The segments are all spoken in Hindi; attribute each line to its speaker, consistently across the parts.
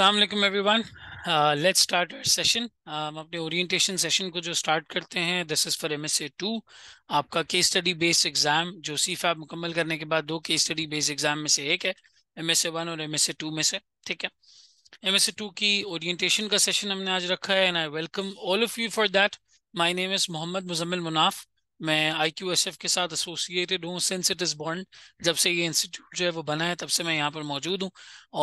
Speaker 1: अलमैकम everyone let's start our session हम अपने ओरिएंटेशन सेशन को जो स्टार्ट करते हैं this is for M S A two आपका केस स्टडी बेस्ड एग्जाम जो सी फैब मुकम्मल करने के बाद दो केस स्टडी बेस्ड एग्जाम में से एक है एम एस ए वन और एम एस ए टू में से ठीक है एम एस ए टू की ओरिएंटेशन का सेशन हमने आज रखा है and I welcome all of you for that my name is Mohammad Muzammil Munaf मैं आई क्यू एस एफ के साथ एसोसिएटेड हूँ सिंस इट इज़ बॉन्ड जब से ये इंस्टीट्यूट जो है वो बना है तब से मैं यहाँ पर मौजूद हूँ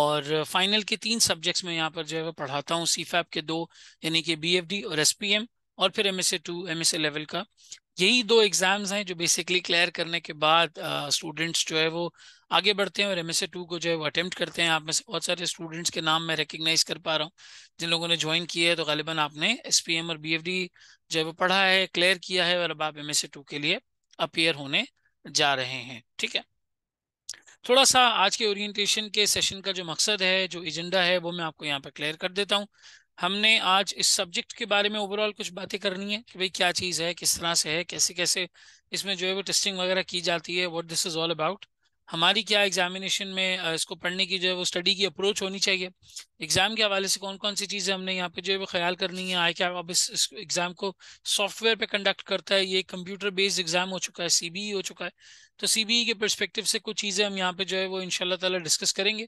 Speaker 1: और फाइनल के तीन सब्जेक्ट्स में यहाँ पर जो है वो पढ़ाता हूँ सी के दो यानी कि बी और एस और फिर M S two M level का यही दो एग्जाम्स हैं जो बेसिकली क्लियर करने के बाद स्टूडेंट्स uh, जो है वो आगे बढ़ते हैं और एम एस टू को जो है वो अटेम्प्ट करते हैं आप में से बहुत सारे स्टूडेंट्स के नाम मैं रिकग्नाइज कर पा रहा हूँ जिन लोगों ने ज्वाइन किया है तो गालिबा आपने एस पी एम और बी एफ डी जो है वो पढ़ा है क्लियर किया है और अब आप एम एस टू के लिए अपेयर होने जा रहे हैं ठीक है थोड़ा सा आज के ओरिएंटेशन के सेशन का जो मकसद है जो एजेंडा है वो मैं आपको यहाँ पर क्लियर कर देता हूँ हमने आज इस सब्जेक्ट के बारे में ओवरऑल कुछ बातें करनी है कि भाई क्या चीज़ है किस तरह से है कैसे कैसे इसमें जो है वो टेस्टिंग वगैरह की जाती है what this is all about हमारी क्या एग्जामिनेशन में इसको पढ़ने की जो है वो स्टडी की अप्रोच होनी चाहिए एग्जाम के हवाले से कौन कौन सी चीज़ें हमने यहाँ पे जो है वो ख्याल करनी है आए क्या अब इस एग्ज़ाम को सॉफ्टवेयर पे कंडक्ट करता है ये कंप्यूटर बेस्ड एग्ज़ाम हो चुका है सी e हो चुका है तो सी e के परस्पेक्टिव से कुछ चीज़ें हम यहाँ पे जो है वो इन तला डिस्कस करेंगे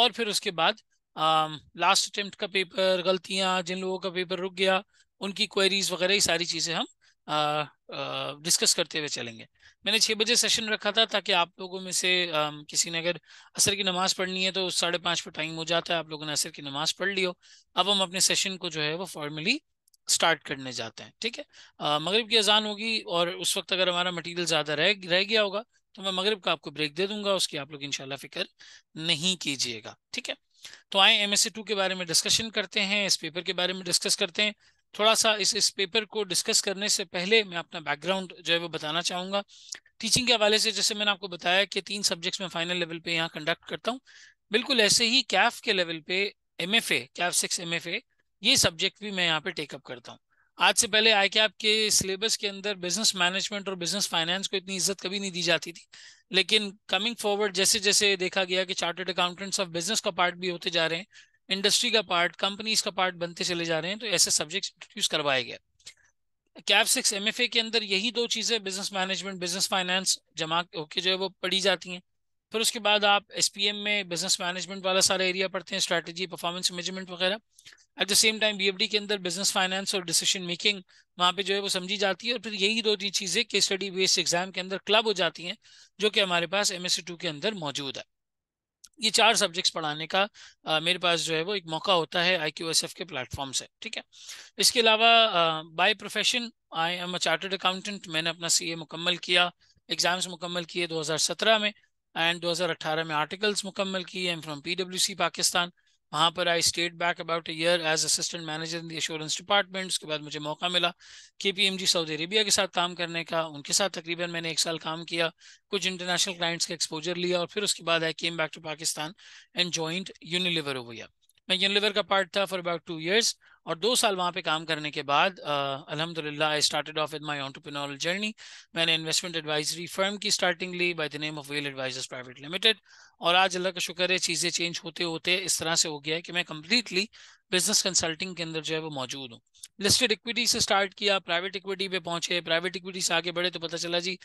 Speaker 1: और फिर उसके बाद लास्ट um, अटेम्प्ट का पेपर गलतियाँ जिन लोगों का पेपर रुक गया उनकी क्वेरीज वगैरह ये सारी चीज़ें हम डिस्कस करते हुए चलेंगे मैंने छः बजे सेशन रखा था ताकि आप लोगों में से आ, um, किसी ने अगर असर की नमाज़ पढ़नी है तो साढ़े पाँच पर टाइम हो जाता है आप लोगों ने असर की नमाज़ पढ़ ली हो अब हम अपने सेशन को जो है वो फॉर्मली स्टार्ट करने जाते हैं ठीक है मगरब की अजान होगी और उस वक्त अगर हमारा मटीरियल ज़्यादा रह रह गया होगा तो मैं मगरब का आपको ब्रेक दे दूंगा उसकी आप लोग इनशाला फिक्र नहीं कीजिएगा ठीक है तो आए एम एस टू के बारे में डिस्कशन करते हैं इस पेपर के बारे में डिस्कस करते हैं थोड़ा सा इस इस पेपर को डिस्कस करने से पहले मैं अपना बैकग्राउंड जो है वो बताना चाहूँगा टीचिंग के हवाले से जैसे मैंने आपको बताया कि तीन सब्जेक्ट्स में फाइनल लेवल पे यहाँ कंडक्ट करता हूँ बिल्कुल ऐसे ही कैफ के लेवल पे M F A CAF six M F A ये सब्जेक्ट भी मैं यहाँ पे टेकअप करता हूँ आज से पहले आई कैप के सिलेबस के अंदर बिजनेस मैनेजमेंट और बिजनेस फाइनेंस को इतनी इज्जत कभी नहीं दी जाती थी लेकिन कमिंग फॉरवर्ड जैसे जैसे देखा गया कि चार्टर्ड अकाउंटेंट्स ऑफ बिजनेस का पार्ट भी होते जा रहे हैं इंडस्ट्री का पार्ट कंपनीज का पार्ट बनते चले जा रहे हैं तो ऐसे सब्जेक्ट इंट्रोड्यूस करवाया गया कैब सिक्स एम के अंदर यही दो चीज़ें बिजनेस मैनेजमेंट बिजनेस फाइनेंस जमा होके जो है वो पढ़ी जाती हैं फिर उसके बाद आप एस में बिजनेस मैनेजमेंट वाला सारा एरिया पढ़ते हैं स्ट्रैटेजी परफॉर्मेंस मैनेजमेंट वगैरह at the same time B के अंदर बिजनेस फाइनेंस और डिसीजन मेकिंग वहाँ पे जो है वो समझी जाती है और फिर यही दो तीन चीज़ें के स्टडी बेस्ड एग्जाम के अंदर क्लब हो जाती हैं जो कि हमारे पास एम के अंदर मौजूद है ये चार सब्जेक्ट्स पढ़ाने का आ, मेरे पास जो है वो एक मौका होता है आई के प्लेटफॉर्म से ठीक है इसके अलावा by profession I am a chartered accountant मैंने अपना सीए मुकम्मल किया एग्ज़ाम्स मुकम्मल किए 2017 में एंड 2018 में आर्टिकल्स मुकम्मल किए एम फ्रॉम पीडब्ल्यूसी पाकिस्तान वहाँ पर आई state back about year as assistant manager in the assurance department उसके बाद मुझे मौका मिला के P M G Saudi Arabia के साथ काम करने का उनके साथ तकरीबन मैंने एक साल काम किया कुछ इंटरनेशनल क्लाइंट्स का एक्सपोजर लिया और फिर उसके बाद I came back to Pakistan and joined हो ओविया मैं यूनिवर का पार्ट था फॉर अबाउट टू ईयर्स और दो साल वहाँ पे काम करने के बाद अलहमदिल्ला I started off with my entrepreneurial journey मैंने इन्वेस्टमेंट एडवाइजरी फर्म की स्टार्टिंग ली by the name of well advisors private limited और आज अल्लाह का शुक्र है चीज़ें चेंज होते होते इस तरह से हो गया है कि मैं कम्प्लीटली बिजनेस कंसल्टिंग के अंदर जो है वो मौजूद हूँ लिस्टेड इक्विटी से स्टार्ट किया प्राइवेट इक्विटी पे पहुंचे प्राइवेट इक्विटी से आगे बढ़े तो पता चला जी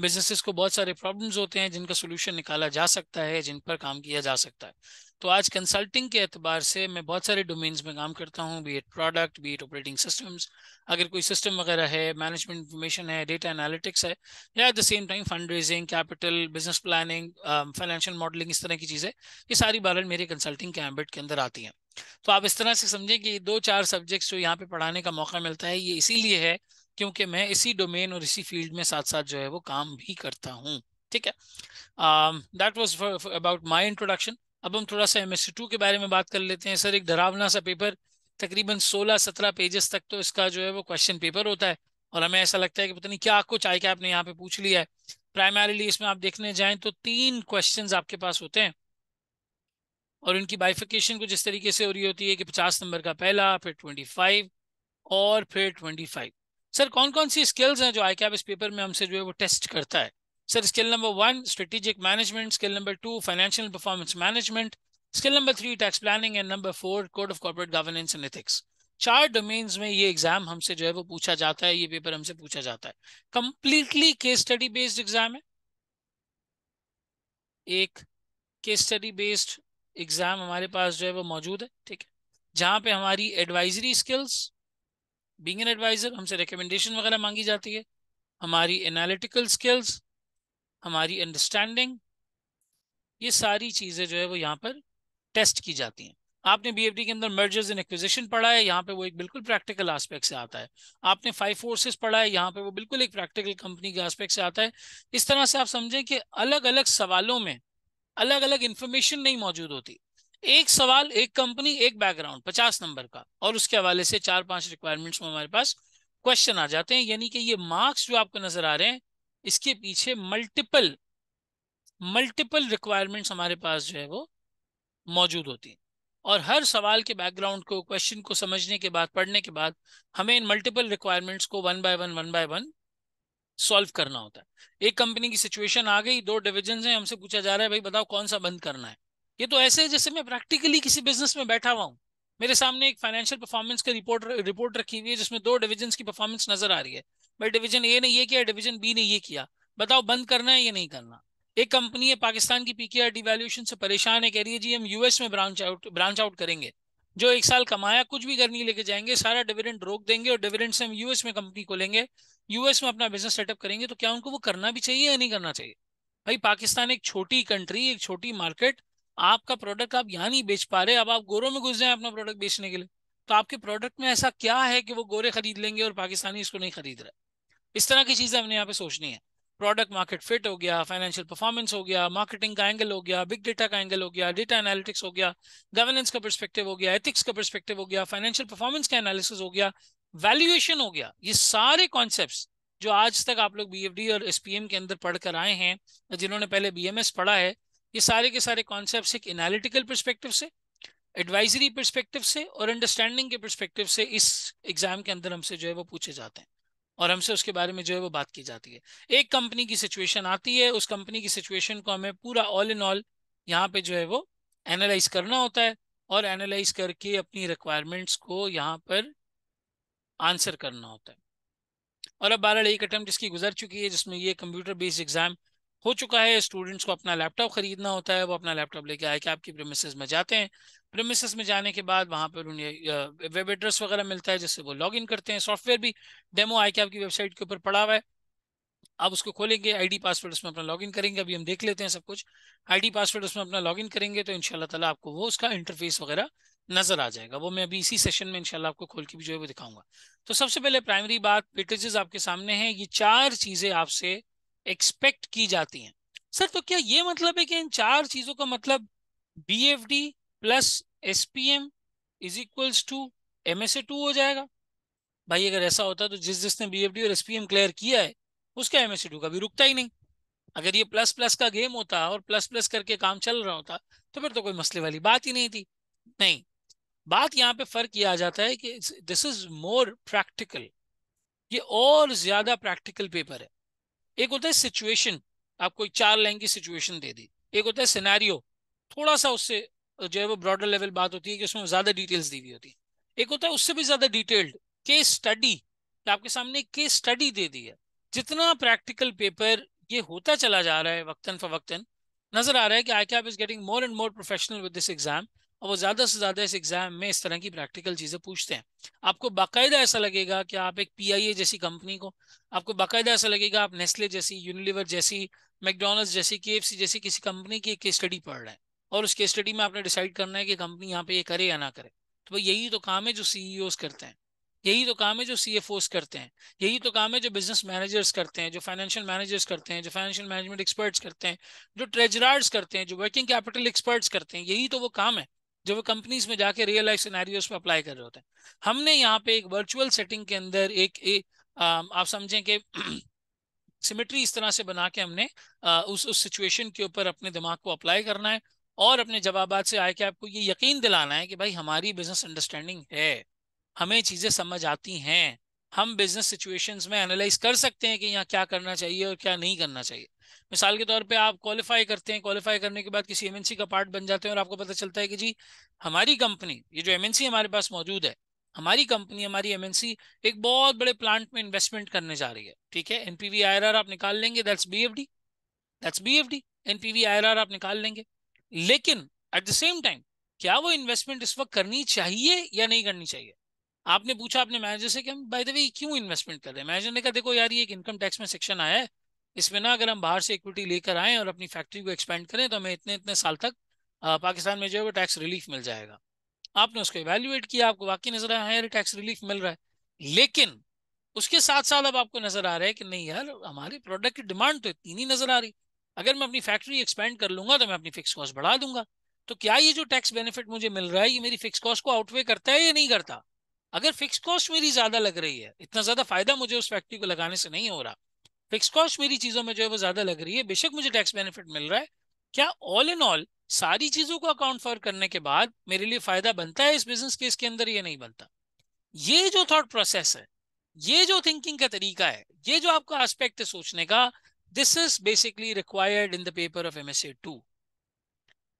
Speaker 1: बिजनेसेस को बहुत सारे प्रॉब्लम्स होते हैं जिनका सोल्यूशन निकाला जा सकता है जिन पर काम किया जा सकता है तो आज कंसल्टिंग के अतबार से मैं बहुत सारे डोमेन्स में काम करता हूँ be it product be it operating systems अगर कोई सिस्टम वगैरह है मैनेजमेंट इन्फॉर्मेशन है डेटा एनालिटिक्स है या at the same time fund raising capital business planning financial modelling इस तरह की चीज़ें ये सारी बारे मेरे कंसल्टिंग के एम्बिट के अंदर आती हैं तो आप इस तरह से समझें कि दो चार सब्जेक्ट्स जो यहाँ पे पढ़ाने का मौका मिलता है ये इसीलिए है क्योंकि मैं इसी डोमेन और इसी फील्ड में साथ साथ जो है वो काम भी करता हूँ ठीक है that was about my introduction अब हम थोड़ा सा एम एस के बारे में बात कर लेते हैं सर एक डरावना सा पेपर तकरीबन 16-17 पेजेस तक तो इसका जो है वो क्वेश्चन पेपर होता है और हमें ऐसा लगता है कि पता नहीं क्या कुछ आई क्या आपने यहाँ पे पूछ लिया है प्राइमरीली इसमें आप देखने जाएं तो तीन क्वेश्चंस आपके पास होते हैं और उनकी बाइफिकेशन कुछ इस तरीके से हो रही होती है कि पचास नंबर का पहला फिर ट्वेंटी फाइव और फिर ट्वेंटी फाइव सर कौन कौन सी स्किल्स हैं जो आई कैब इस पेपर में हमसे जो है वो टेस्ट करता है sir skill number one strategic management skill number two financial performance management skill number three tax planning and number four code of corporate governance and ethics चार डोमेन्स में ये एग्जाम हमसे जो है वो पूछा जाता है ये पेपर हमसे पूछा जाता है completely case study based exam है एक केस स्टडी बेस्ड एग्जाम हमारे पास जो है वो मौजूद है ठीक है जहाँ पे हमारी advisory skills being an adviser हमसे रिकमेंडेशन वगैरह मांगी जाती है हमारी एनालिटिकल स्किल्स हमारी अंडरस्टैंडिंग ये सारी चीज़ें जो है वो यहाँ पर टेस्ट की जाती हैं आपने बी के अंदर मर्जर्स एंड एक्विजिशन पढ़ा है यहाँ पे वो एक बिल्कुल प्रैक्टिकल आस्पेक्ट से आता है आपने फाइव फोर्सेस पढ़ा है यहाँ पे वो बिल्कुल एक प्रैक्टिकल कंपनी के आस्पेक्ट से आता है इस तरह से आप समझें कि अलग अलग सवालों में अलग अलग इंफॉर्मेशन नहीं मौजूद होती एक सवाल एक कंपनी एक बैकग्राउंड पचास नंबर का और उसके हवाले से चार पांच रिक्वायरमेंट्स में हमारे पास क्वेश्चन आ जाते हैं यानी कि ये मार्क्स जो आपको नजर आ रहे हैं इसके पीछे मल्टीपल मल्टीपल रिक्वायरमेंट्स हमारे पास जो है वो मौजूद होती हैं और हर सवाल के बैकग्राउंड को क्वेश्चन को समझने के बाद पढ़ने के बाद हमें इन मल्टीपल रिक्वायरमेंट्स को one by one one by one solve करना होता है एक कंपनी की सिचुएशन आ गई दो डिविजन है हमसे पूछा जा रहा है भाई बताओ कौन सा बंद करना है ये तो ऐसे है जैसे मैं प्रैक्टिकली किसी बिजनेस में बैठा हुआ हूँ मेरे सामने एक फाइनेंशियल परफॉर्मेंस की रिपोर्ट रिपोर्ट रखी हुई है जिसमें दो डिविजन की परफॉर्मेंस नजर आ रही है भाई डिवीजन ए ने ये किया डिवीजन बी ने ये किया बताओ बंद करना है या नहीं करना एक कंपनी है पाकिस्तान की पीकेआर डिवेल्यूशन से परेशान है कह रही है जी हम यूएस में ब्रांच आउट ब्रांच आउट करेंगे जो एक साल कमाया कुछ भी घर नहीं लेके जाएंगे सारा डिविडेंड रोक देंगे और डिविडेंड से हम यूएस में कंपनी खोलेंगे यूएस में अपना बिजनेस सेटअप करेंगे तो क्या उनको वो करना भी चाहिए या नहीं करना चाहिए भाई पाकिस्तान एक छोटी कंट्री एक छोटी मार्केट आपका प्रोडक्ट आप यहाँ नहीं बेच पा रहे अब आप गोरों में घुस जाए अपना प्रोडक्ट बेचने के लिए तो आपके प्रोडक्ट में ऐसा क्या है कि वो गोरे खरीद लेंगे और पाकिस्तानी इसको नहीं खरीद रहा इस तरह की चीजें हमने यहाँ पे सोचनी है प्रोडक्ट मार्केट फिट हो गया फाइनेंशियल परफॉर्मेंस हो गया मार्केटिंग का एंगल हो गया बिग डेटा का एंगल हो गया डेटा एनालिटिक्स हो गया गवर्नेंस का परस्पेक्टिव हो गया एथिक्स का परस्पेक्टिव हो गया फाइनेंशियल परफॉर्मेंस का एनालिसिस हो गया वैल्यूएशन हो गया ये सारे कॉन्सेप्ट जो आज तक आप लोग बी और एस के अंदर पढ़कर आए हैं जिन्होंने पहले बी पढ़ा है ये सारे के सारे कॉन्सेप्ट एक एनालिटिकल परस्पेक्टिव से एडवाइजरी परस्पेक्टिव से और अंडरस्टैंडिंग के परस्पेक्टिव से इस एग्जाम के अंदर हमसे जो है वो पूछे जाते हैं और हमसे उसके बारे में जो है वो बात की जाती है एक कंपनी की सिचुएशन आती है उस कंपनी की सिचुएशन को हमें पूरा ऑल इन ऑल यहाँ पे जो है वो एनालाइज करना होता है और एनालाइज करके अपनी रिक्वायरमेंट्स को यहाँ पर आंसर करना होता है और अब बारह एक अटैम्प्ट जिसकी गुजर चुकी है जिसमें ये कंप्यूटर बेस्ड एग्जाम हो चुका है स्टूडेंट्स को अपना लैपटॉप खरीदना होता है वो अपना लैपटॉप लेके आए कि आपकी प्रेमिस में जाते हैं प्रेमिस में जाने के बाद वहां पर उन्हें वेब एड्रेस वगैरह मिलता है जिससे वो लॉग इन करते हैं सॉफ्टवेयर भी डेमो आई के की वेबसाइट के ऊपर पड़ा हुआ है आप उसको खोलेंगे आईडी पासवर्ड उसमें अपना लॉगिन करेंगे अभी हम देख लेते हैं सब कुछ आईडी पासवर्ड उसमें अपना लॉगिन करेंगे तो इनशाला ताला आपको वो उसका इंटरफेस वगैरह नजर आ जाएगा वो मैं अभी इसी सेशन में इनशाला आपको खोल के भी जो है वो दिखाऊंगा तो सबसे पहले प्राइमरी बात पेटेजेस आपके सामने हैं ये चार चीजें आपसे एक्सपेक्ट की जाती हैं सर तो क्या ये मतलब है कि इन चार चीजों का मतलब B F D plus S P M is equals to M S A two हो जाएगा भाई अगर ऐसा होता तो जिस जिसने बी एफ डी और एस पी एम क्लियर किया है उसका एम एस ए टू का भी रुकता ही नहीं अगर ये प्लस प्लस का गेम होता और प्लस प्लस करके काम चल रहा होता तो फिर तो कोई मसले वाली बात ही नहीं थी नहीं बात यहाँ पे फर्क ये आ जाता है कि दिस इज मोर प्रैक्टिकल ये और ज्यादा प्रैक्टिकल पेपर है एक होता है सिचुएशन आपको कोई चार लाइन की सिचुएशन दे दी एक होता है सिनेरियो थोड़ा सा उससे जो है वो ब्रॉडर लेवल बात होती है कि उसमें ज़्यादा डिटेल्स दी हुई होती है एक होता है उससे भी ज़्यादा डिटेल्ड केस स्टडी आपके सामने केस स्टडी दे दी है जितना प्रैक्टिकल पेपर ये होता चला जा रहा है वक्ता फ़वक्ता नज़र आ रहा है कि ICAP is getting more and more professional with this exam और वो ज़्यादा से ज़्यादा इस एग्ज़ाम में इस तरह की प्रैक्टिकल चीज़ें पूछते हैं आपको बाकायदा ऐसा लगेगा कि आप एक पी जैसी कंपनी को आपको बाकायदा ऐसा लगेगा आप नेस्ले जैसी यूनिलिवर जैसी मैकडोनल्ड्स जैसी के जैसी किसी कंपनी की केस स्टडी पढ़ रहे हैं और उसके स्टडी में आपने डिसाइड करना है कि कंपनी यहाँ पे ये करे या ना करे तो भाई यही तो काम है जो सीईओ e करते हैं यही तो काम है जो सी करते हैं यही तो काम है जो बिजनेस मैनेजर्स करते हैं जो फाइनेंशियल मैनेजर्स करते हैं जो फाइनेंशियल मैनेजमेंट एक्सपर्ट्स करते हैं जो ट्रेजरार्स करते हैं जो वर्किंग कैपिटल एक्सपर्ट्स करते हैं यही तो वो काम है जो वो कंपनीज में जाके रियल लाइफ सिनेरियोस पे अप्लाई कर रहे होते हैं हमने यहाँ पे एक वर्चुअल सेटिंग के अंदर एक ए, आ, आप समझें कि सिमेट्री इस तरह से बना के हमने आ, उस उस सिचुएशन के ऊपर अपने दिमाग को अप्लाई करना है और अपने जवाब से आए कि आपको ये यकीन दिलाना है कि भाई हमारी बिजनेस अंडरस्टैंडिंग है हमें चीज़ें समझ आती हैं हम बिजनेस सिचुएशंस में एनालाइज कर सकते हैं कि यहाँ क्या करना चाहिए और क्या नहीं करना चाहिए मिसाल के तौर पे आप क्वालिफाई करते हैं क्वालिफाई करने के बाद किसी एमएनसी का पार्ट बन जाते हैं और आपको पता चलता है कि जी हमारी कंपनी ये जो एमएनसी हमारे पास मौजूद है हमारी कंपनी हमारी एमएनसी एक बहुत बड़े प्लांट में इन्वेस्टमेंट करने जा रही है ठीक है एनपीवी आई आप निकाल लेंगे that's the that's the NPV आई आप निकाल लेंगे लेकिन एट द सेम टाइम क्या वो इन्वेस्टमेंट इस वक्त करनी चाहिए या नहीं करनी चाहिए आपने पूछा अपने मैनेजर से कि हम बाय द वे क्यों इन्वेस्टमेंट कर रहे हैं मैनेजर ने कहा देखो यार ये एक इनकम टैक्स में सेक्शन आया है इसमें ना अगर हम बाहर से इक्विटी लेकर आए और अपनी फैक्ट्री को एक्सपेंड करें तो हमें इतने इतने साल तक पाकिस्तान में जो है वो टैक्स रिलीफ मिल जाएगा आपने उसको इवेल्युएट किया आपको वाकई नजर आया हाँ यार टैक्स रिलीफ मिल रहा है लेकिन उसके साथ साथ अब आपको नजर आ रहा है कि नहीं यार हमारे प्रोडक्ट की डिमांड तो इतनी नहीं नजर आ रही अगर मैं अपनी फैक्ट्री एक्सपेंड कर लूंगा तो मैं अपनी फिक्स कॉस्ट बढ़ा दूंगा तो क्या ये जो टैक्स बेनिफिट मुझे मिल रहा है ये मेरी फिक्स कॉस्ट को आउटवे करता है या नहीं करता अगर फिक्स कॉस्ट मेरी ज्यादा लग रही है इतना ज्यादा फायदा मुझे उस फैक्ट्री को लगाने से नहीं हो रहा फिक्स कॉस्ट मेरी चीजों में जो है वो ज्यादा लग रही है बेशक मुझे टैक्स बेनिफिट मिल रहा है क्या ऑल इन ऑल सारी चीजों को अकाउंट फॉर करने के बाद मेरे लिए फायदा बनता है इस बिजनेस केस के अंदर या नहीं बनता ये जो थॉट प्रोसेस है ये जो थिंकिंग का तरीका है ये जो आपका एस्पेक्ट है सोचने का this is basically required in the paper of A two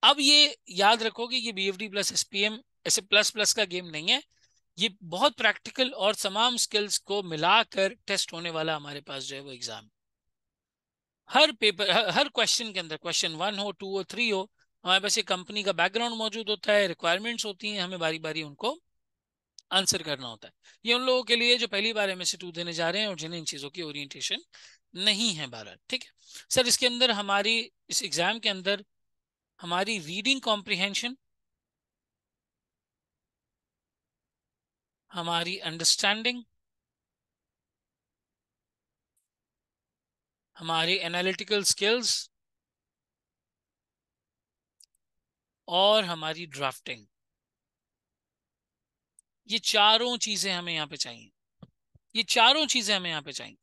Speaker 1: अब ये याद रखो कि ये B F D plus S P M ऐसे प्लस प्लस का गेम नहीं है ये बहुत प्रैक्टिकल और तमाम स्किल्स को मिलाकर टेस्ट होने वाला हमारे पास जो है वो एग्जाम हर पेपर हर क्वेश्चन के अंदर क्वेश्चन वन हो टू हो थ्री हो हमारे पास ये कंपनी का बैकग्राउंड मौजूद होता है रिक्वायरमेंट्स होती हैं हमें बारी बारी उनको आंसर करना होता है ये उन लोगों के लिए जो पहली बार एम एस टू देने जा रहे हैं और जिन्हें इन चीज़ों की ओरिएंटेशन नहीं है बारह ठीक है सर इसके अंदर हमारी इस एग्जाम के अंदर हमारी रीडिंग कॉम्प्रिहेंशन हमारी अंडरस्टैंडिंग हमारी एनालिटिकल स्किल्स और हमारी ड्राफ्टिंग ये चारों चीजें हमें यहां पे चाहिए ये चारों चीजें हमें यहां पे चाहिए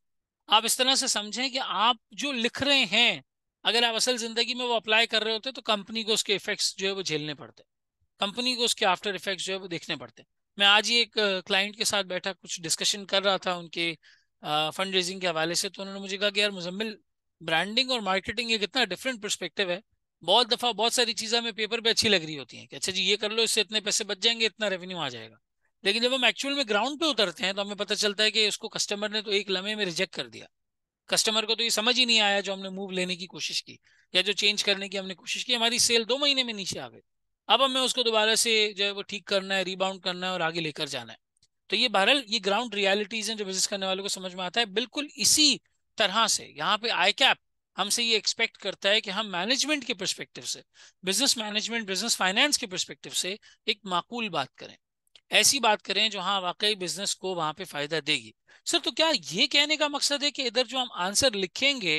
Speaker 1: आप इस तरह से समझें कि आप जो लिख रहे हैं अगर आप असल जिंदगी में वो अप्लाई कर रहे होते तो कंपनी को उसके इफेक्ट्स जो है वो झेलने पड़ते कंपनी को उसके आफ्टर इफेक्ट्स जो है वो देखने पड़ते मैं आज ही एक क्लाइंट के साथ बैठा कुछ डिस्कशन कर रहा था उनके फंड रेजिंग के हवाले से तो उन्होंने मुझे कहा कि यार मुजम्मिल ब्रांडिंग और मार्केटिंग एक इतना डिफरेंट परस्पेक्टिव है बहुत दफ़ा बहुत सारी चीज़ें हमें पेपर पे अच्छी लग रही होती हैं कि अच्छा जी ये कर लो इससे इतने पैसे बच जाएंगे इतना रेवेन्यू आ जाएगा लेकिन जब हम एक्चुअल में ग्राउंड पे उतरते हैं तो हमें पता चलता है कि उसको कस्टमर ने तो एक लम्हे में रिजेक्ट कर दिया कस्टमर को तो ये समझ ही नहीं आया जो हमने मूव लेने की कोशिश की या जो चेंज करने की हमने कोशिश की हमारी सेल दो महीने में नीचे आ गई अब हमें उसको दोबारा से जो है वो ठीक करना है रिबाउंड करना है और आगे लेकर जाना है तो ये बहरहाल ये ग्राउंड रियालिटीज़ हैं जो बिजनेस करने वालों को समझ में आता है बिल्कुल इसी तरह से यहाँ पे आई कैप हमसे ये एक्सपेक्ट करता है कि हम मैनेजमेंट के परस्पेक्टिव से बिजनेस मैनेजमेंट बिजनेस फाइनेंस के परस्पेक्टिव से एक माकूल बात करें ऐसी बात करें जो हाँ वाकई बिजनेस को वहां पे फायदा देगी सर तो क्या ये कहने का मकसद है कि इधर जो हम आंसर लिखेंगे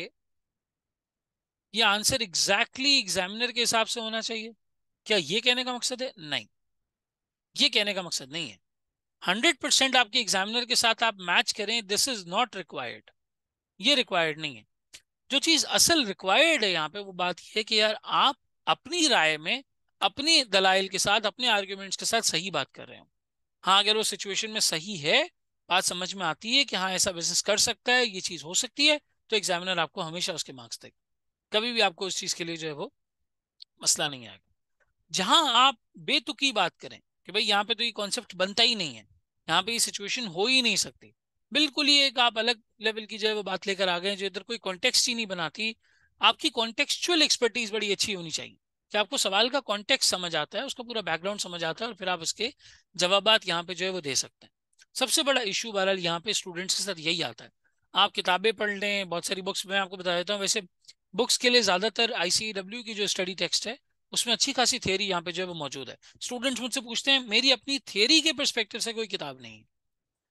Speaker 1: ये आंसर एग्जैक्टली एग्जामिनर के हिसाब से होना चाहिए क्या ये कहने का मकसद है नहीं ये कहने का मकसद नहीं है हंड्रेड परसेंट आपके एग्जामिनर के साथ आप मैच करें दिस इज नॉट रिक्वायर्ड ये रिक्वायर्ड नहीं है जो चीज असल रिक्वायर्ड है यहाँ पे वो बात यह है कि यार आप अपनी राय में अपनी दलाइल के साथ अपने आर्ग्यूमेंट्स के साथ सही बात कर रहे हो हाँ अगर वो सिचुएशन में सही है बात समझ में आती है कि हाँ ऐसा बिजनेस कर सकता है ये चीज़ हो सकती है तो एग्जामिनर आपको हमेशा उसके मार्क्स देगा कभी भी आपको उस चीज़ के लिए जो है वो मसला नहीं आएगा जहाँ आप बेतुकी बात करें कि भाई यहाँ पे तो ये कॉन्सेप्ट बनता ही नहीं है यहाँ पे ये सिचुएशन हो ही नहीं सकती बिल्कुल ही एक आप अलग लेवल की जो है वो बात लेकर आ गए जो इधर कोई कॉन्टेक्स्ट ही नहीं बनाती आपकी कॉन्टेक्चुअल एक्सपर्टीज बड़ी अच्छी होनी चाहिए कि आपको सवाल का कॉन्टेक्स्ट समझ आता है उसका पूरा बैकग्राउंड समझ आता है और फिर आप उसके जवाब यहाँ पे जो है वो दे सकते हैं सबसे बड़ा इशू बहरहाल यहाँ पे स्टूडेंट्स के साथ यही आता है आप किताबें पढ़ लें बहुत सारी बुक्स मैं आपको बता देता हूँ वैसे बुक्स के लिए ज़्यादातर आईसीडब्ल्यू e की जो स्टडी टेक्स्ट है उसमें अच्छी खासी थियरी यहाँ पे जो है वो मौजूद है स्टूडेंट्स मुझसे पूछते हैं मेरी अपनी थियरी के परस्पेक्टिव से कोई किताब नहीं है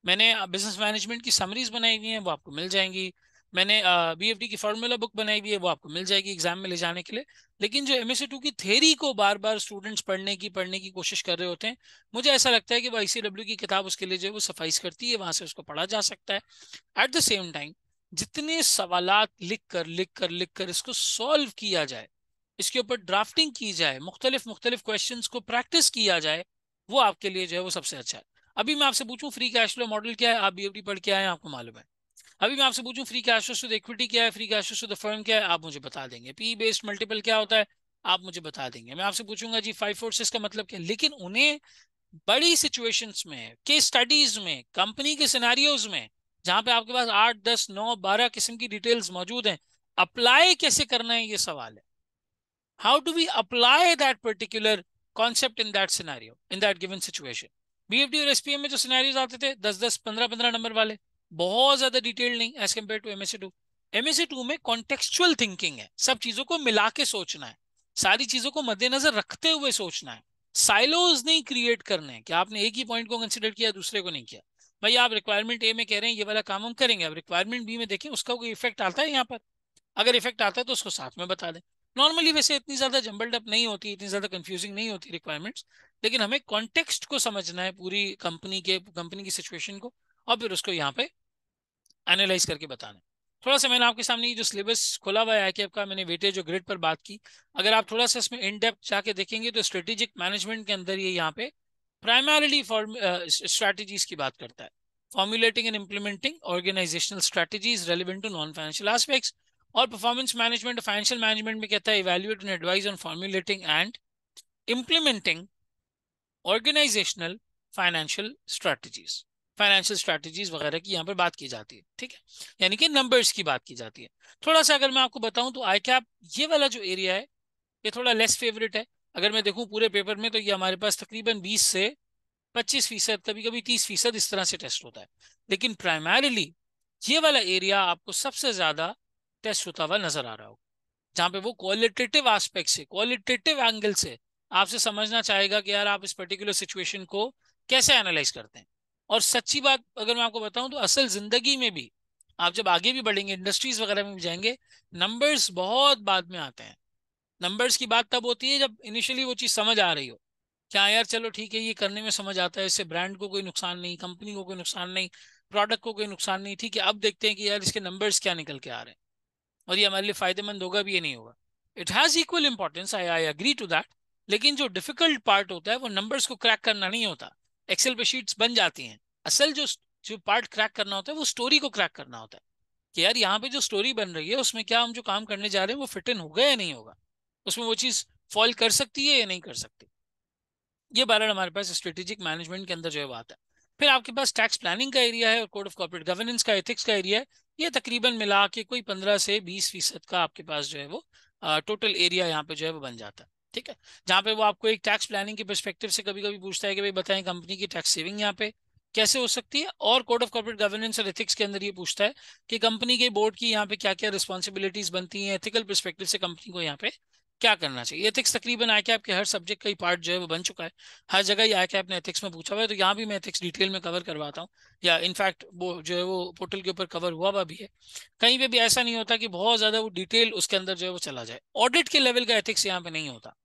Speaker 1: मैंने बिजनेस मैनेजमेंट की समरीज बनाई हुई हैं वो आपको मिल जाएंगी मैंने बी एफ डी की फार्मूला बुक बनाई हुई है वो आपको मिल जाएगी एग्जाम में ले जाने के लिए लेकिन जो एम एस टू की थेरी को बार बार स्टूडेंट्स पढ़ने की पढ़ने की कोशिश कर रहे होते हैं मुझे ऐसा लगता है कि वो आई सी डब्ल्यू की किताब उसके लिए जो है वो सफाइस करती है वहाँ से उसको पढ़ा जा सकता है एट द सेम टाइम जितने सवाल लिख कर लिख कर लिख कर इसको सॉल्व किया जाए इसके ऊपर ड्राफ्टिंग की जाए मुख्तलिफ मुख्तलिफ क्वेश्चन को प्रैक्टिस किया जाए वो आपके लिए जो है वो सबसे अच्छा है अभी मैं आपसे पूछूं फ्री कैश फ्लो मॉडल क्या है आप बी एफ डी पढ़ के आए आपको मालूम है अभी मैं आपसे पूछूं फ्री कैश शुद्ध इक्विटी क्या है फ्री कैश शुद्ध फर्म क्या है आप मुझे बता देंगे पी बेस्ड मल्टीपल क्या होता है आप मुझे बता देंगे मैं आपसे पूछूंगा जी फाइव फोर्सेस का मतलब क्या लेकिन उन्हें बड़ी सिचुएशंस में के स्टडीज में कंपनी के सिनारियोज में जहां पे आपके पास आठ दस नौ बारह किस्म की डिटेल्स मौजूद हैं अप्लाई कैसे करना है ये सवाल है how to be apply that particular concept in that scenario in that given situation D और एसपीएम में जो सिनारियोज आते थे दस दस पंद्रह पंद्रह नंबर वाले बहुत ज्यादा डिटेल नहीं as compare to MSA two MSA two में कॉन्टेक्चुअल थिंकिंग है सब चीजों को मिला के सोचना है सारी चीजों को मद्देनजर रखते हुए सोचना है साइलोज नहीं क्रिएट करने हैं कि आपने एक ही पॉइंट को कंसिडर किया दूसरे को नहीं किया भाई आप रिक्वायरमेंट ए में कह रहे हैं ये वाला काम हम करेंगे अब रिक्वायरमेंट बी में देखें उसका कोई इफेक्ट आता है यहाँ पर अगर इफेक्ट आता है तो उसको साथ में बता दें नॉर्मली वैसे इतनी ज्यादा जम्बल्ड अप नहीं होती इतनी ज्यादा कंफ्यूजिंग नहीं होती रिक्वायरमेंट्स लेकिन हमें कॉन्टेक्स्ट को समझना है पूरी कंपनी के कंपनी की सिचुएशन को और फिर उसको यहाँ पे एनालाइज करके बताना थोड़ा सा मैंने आपके सामने जो सिलेबस खुला हुआ है कि आपका मैंने वेटेज जो ग्रेड पर बात की अगर आप थोड़ा सा इसमें इन डेप्थ जाके देखेंगे तो स्ट्रेटेजिक मैनेजमेंट के अंदर ये यहाँ पे प्राइमरली स्ट्रेटेजीज की बात करता है formulating and implementing organisational strategies relevant to non financial aspects और परफॉर्मेंस मैनेजमेंट फाइनेंशियल मैनेजमेंट में कहता है evaluate and advise on formulating and implementing organisational financial strategies financial strategies वगैरह की यहाँ पर बात की जाती है ठीक है यानी कि नंबर्स की बात की जाती है थोड़ा सा अगर मैं आपको बताऊं तो आई कैप ये वाला जो एरिया है ये थोड़ा लेस फेवरेट है अगर मैं देखूं पूरे पेपर में तो ये हमारे पास तकरीबन 20 से 25 फीसद कभी कभी 30 फीसद इस तरह से टेस्ट होता है लेकिन प्राइमरीली ये वाला एरिया आपको सबसे ज्यादा टेस्ट होता हुआ नजर आ रहा होगा जहाँ पे वो क्वालिटेटिव आस्पेक्ट से क्वालिटेटिव एंगल से आपसे समझना चाहेगा कि यार आप इस पर्टिकुलर सिचुएशन को कैसे एनालाइज करते हैं और सच्ची बात अगर मैं आपको बताऊं तो असल जिंदगी में भी आप जब आगे भी बढ़ेंगे इंडस्ट्रीज वगैरह में भी जाएंगे नंबर्स बहुत बाद में आते हैं नंबर्स की बात तब होती है जब इनिशियली वो चीज़ समझ आ रही हो क्या यार चलो ठीक है ये करने में समझ आता है इससे ब्रांड को कोई नुकसान नहीं कंपनी को कोई नुकसान नहीं प्रोडक्ट को कोई नुकसान नहीं ठीक है अब देखते हैं कि यार इसके नंबर्स क्या निकल के आ रहे हैं और ये हमारे लिए फ़ायदेमंद होगा भी ये नहीं होगा it has equal importance I I agree to that लेकिन जो डिफिकल्ट पार्ट होता है वो नंबर्स को क्रैक करना नहीं होता एक्सेल पे शीट्स बन जाती हैं असल जो जो पार्ट क्रैक करना होता है वो स्टोरी को क्रैक करना होता है कि यार यहाँ पे जो स्टोरी बन रही है उसमें क्या हम जो काम करने जा रहे हैं वो फिट इन होगा या नहीं होगा उसमें वो चीज़ फॉल कर सकती है या नहीं कर सकती ये बारह हमारे पास स्ट्रेटेजिक मैनेजमेंट के अंदर जो है बात है फिर आपके पास टैक्स प्लानिंग का एरिया है और कोड ऑफ कॉर्पोरेट गवर्नेंस का एथिक्स का एरिया है ये तकरीबन मिला के कोई पंद्रह से बीस फीसद का आपके पास जो है वो टोटल एरिया यहाँ पे जो है वो बन जाता है ठीक है जहाँ पे वो आपको एक टैक्स प्लानिंग के परस्पेक्टिव से कभी कभी पूछता है कि भाई बताएं कंपनी की टैक्स सेविंग यहाँ पे कैसे हो सकती है और कोड ऑफ कॉर्पोरेट गवर्नेंस और एथिक्स के अंदर ये पूछता है कि कंपनी के बोर्ड की यहाँ पे क्या क्या रिस्पॉन्सिबिलिटीज बनती है एथिकल परस्पेक्टिव से कंपनी को यहाँ पे क्या करना चाहिए एथिक्स तकरीबन आई आपके हर सब्जेक्ट का ही पार्ट जो है वो बन चुका है हर जगह ही आई आपने एथिक्स में पूछा हुआ है तो यहाँ भी मैं एथिक्स डिटेल में कवर करवाता हूँ या इनफैक्ट वो जो है वो पोर्टल के ऊपर कवर हुआ हुआ भी है कहीं पे भी ऐसा नहीं होता कि बहुत ज़्यादा वो डिटेल उसके अंदर जो है वो चला जाए ऑडिट के लेवल का एथिक्स यहाँ पे नहीं होता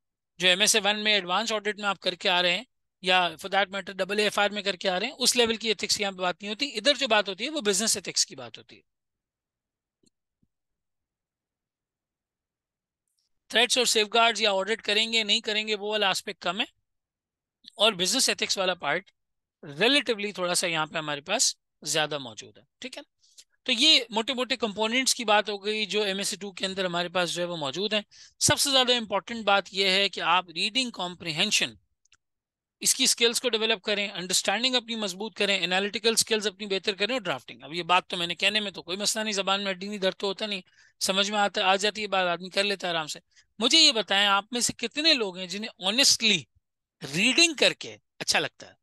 Speaker 1: जो एम एस ए वन में एडवांस ऑडिट में आप करके आ रहे हैं या for that matter double F R में करके आ रहे हैं उस लेवल की एथिक्स की यहाँ पे बात नहीं होती इधर जो बात होती है वो बिजनेस एथिक्स की बात होती है थ्रेड्स और सेफ या ऑडिट करेंगे नहीं करेंगे वो वाला आस्पेक्ट कम है और बिजनेस एथिक्स वाला पार्ट रिलेटिवली थोड़ा सा यहाँ पे हमारे पास ज्यादा मौजूद है ठीक है तो ये मोटे मोटे कंपोनेंट्स की बात हो गई जो एम टू e के अंदर हमारे पास जो है वो मौजूद है सबसे ज्यादा इंपॉर्टेंट बात यह है कि आप रीडिंग कॉम्प्रिहेंशन इसकी स्किल्स को डेवलप करें अंडरस्टैंडिंग अपनी मजबूत करें एनालिटिकल स्किल्स अपनी बेहतर करें और ड्राफ्टिंग अब ये बात तो मैंने कहने में तो कोई मसला नहीं जबान में अड्डी नहीं दर्द तो होता नहीं समझ में आता आ जाती है बात आदमी कर लेता है आराम से मुझे ये बताएं आप में से कितने लोग हैं जिन्हें ऑनेस्टली रीडिंग करके अच्छा लगता है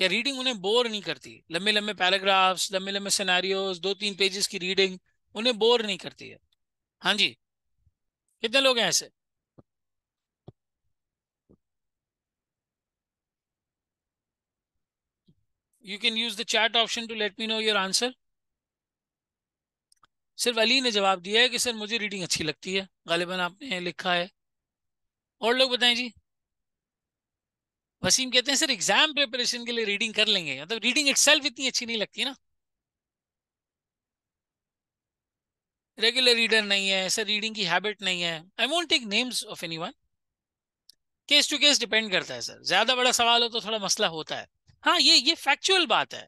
Speaker 1: या रीडिंग उन्हें बोर नहीं करती लंबे लंबे पैराग्राफ्स लंबे लंबे सिनारी दो तीन पेजेस की रीडिंग उन्हें बोर नहीं करती है हाँ जी कितने लोग हैं ऐसे you can use the chat option to let me know your answer सिर्फ अली ने जवाब दिया है कि सर मुझे रीडिंग अच्छी लगती है गालिबा आपने लिखा है और लोग बताएं जी वसीम कहते हैं सर एग्जाम प्रिपरेशन के लिए रीडिंग कर लेंगे मतलब तो रीडिंग इट इतनी अच्छी नहीं लगती ना रेगुलर रीडर नहीं है सर रीडिंग की हैबिट नहीं है I won't take names of any case to case depend करता है सर ज्यादा बड़ा सवाल हो तो थोड़ा मसला होता है हाँ ये ये फैक्चुअल बात है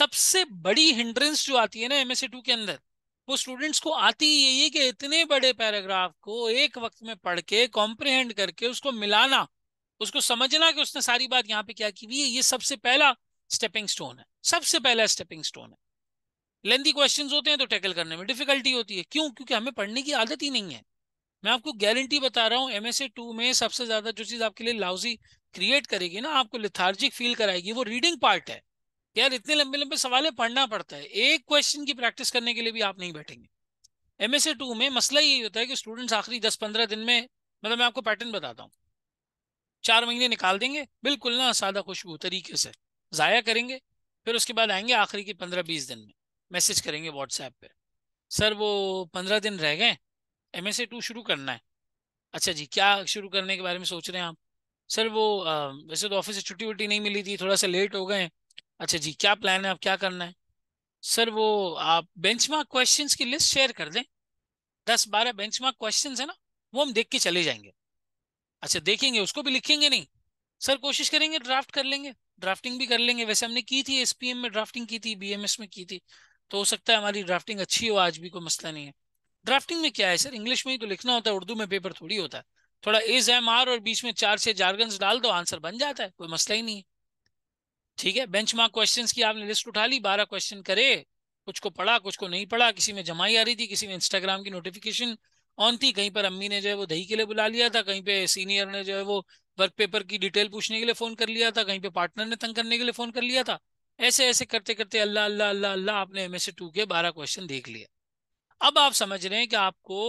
Speaker 1: सबसे बड़ी हिंड्रेंस जो आती है ना एमएससी टू के अंदर वो स्टूडेंट्स को आती ही यही कि इतने बड़े पैराग्राफ को एक वक्त में पढ़ के कॉम्प्रिहेंड करके उसको मिलाना उसको समझना कि उसने सारी बात यहाँ पे क्या की हुई है ये सबसे पहला स्टेपिंग स्टोन है सबसे पहला स्टेपिंग स्टोन है लेंदी क्वेश्चन होते हैं तो टैकल करने में डिफिकल्टी होती है क्यों क्योंकि हमें पढ़ने की आदत ही नहीं है मैं आपको गारंटी बता रहा हूँ एम एस टू में सबसे ज्यादा जो चीज आपके लिए लाउजी क्रिएट करेगी ना आपको लिथार्जिक फील कराएगी वो रीडिंग पार्ट है यार इतने लंबे लंबे सवाल पढ़ना पड़ता है एक क्वेश्चन की प्रैक्टिस करने के लिए भी आप नहीं बैठेंगे एम एस टू में मसला यही होता है कि स्टूडेंट्स आखिरी दस पंद्रह दिन में मतलब मैं आपको पैटर्न बताता हूँ चार महीने निकाल देंगे बिल्कुल ना सादा खुशबू तरीके से ज़ाया करेंगे फिर उसके बाद आएंगे आखिरी के पंद्रह बीस दिन में मैसेज करेंगे व्हाट्सएप पे सर वो पंद्रह दिन रह गए एम एस ए टू शुरू करना है अच्छा जी क्या शुरू करने के बारे में सोच रहे हैं आप सर वो आ, वैसे तो ऑफिस से छुट्टी वुट्टी नहीं मिली थी थोड़ा सा लेट हो गए अच्छा जी क्या प्लान है आप क्या करना है सर वो आप बेंचमार्क क्वेश्चंस की लिस्ट शेयर कर दें दस बारह बेंचमार्क क्वेश्चंस है ना वो हम देख के चले जाएंगे अच्छा देखेंगे उसको भी लिखेंगे नहीं सर कोशिश करेंगे ड्राफ्ट कर लेंगे ड्राफ्टिंग भी कर लेंगे वैसे हमने की थी एसपीएम में ड्राफ्टिंग की थी बीएमएस में की थी तो हो सकता है हमारी ड्राफ्टिंग अच्छी हो आज भी कोई मसला नहीं है ड्राफ्टिंग में क्या है सर इंग्लिश में ही तो लिखना होता है उर्दू में पेपर थोड़ी होता है थोड़ा एज एम आर और बीच में चार से जारगन्स डाल दो आंसर बन जाता है कोई मसला ही नहीं है ठीक है बेंच मार्क क्वेश्चन की आपने लिस्ट उठा ली बारह क्वेश्चन करे कुछ को पढ़ा कुछ को नहीं पढ़ा किसी में जमाई आ रही थी किसी में इंस्टाग्राम की नोटिफिकेशन ऑन थी कहीं पर अम्मी ने जो है वो दही के लिए बुला लिया था कहीं पे सीनियर ने जो है वो वर्क पेपर की डिटेल पूछने के लिए फोन कर लिया था कहीं पे पार्टनर ने तंग करने के लिए फोन कर लिया था ऐसे ऐसे करते करते अल्लाह अल्लाह अल्लाह अल्लाह आपने एम एस टू के बारह क्वेश्चन देख लिया अब आप समझ रहे हैं कि आपको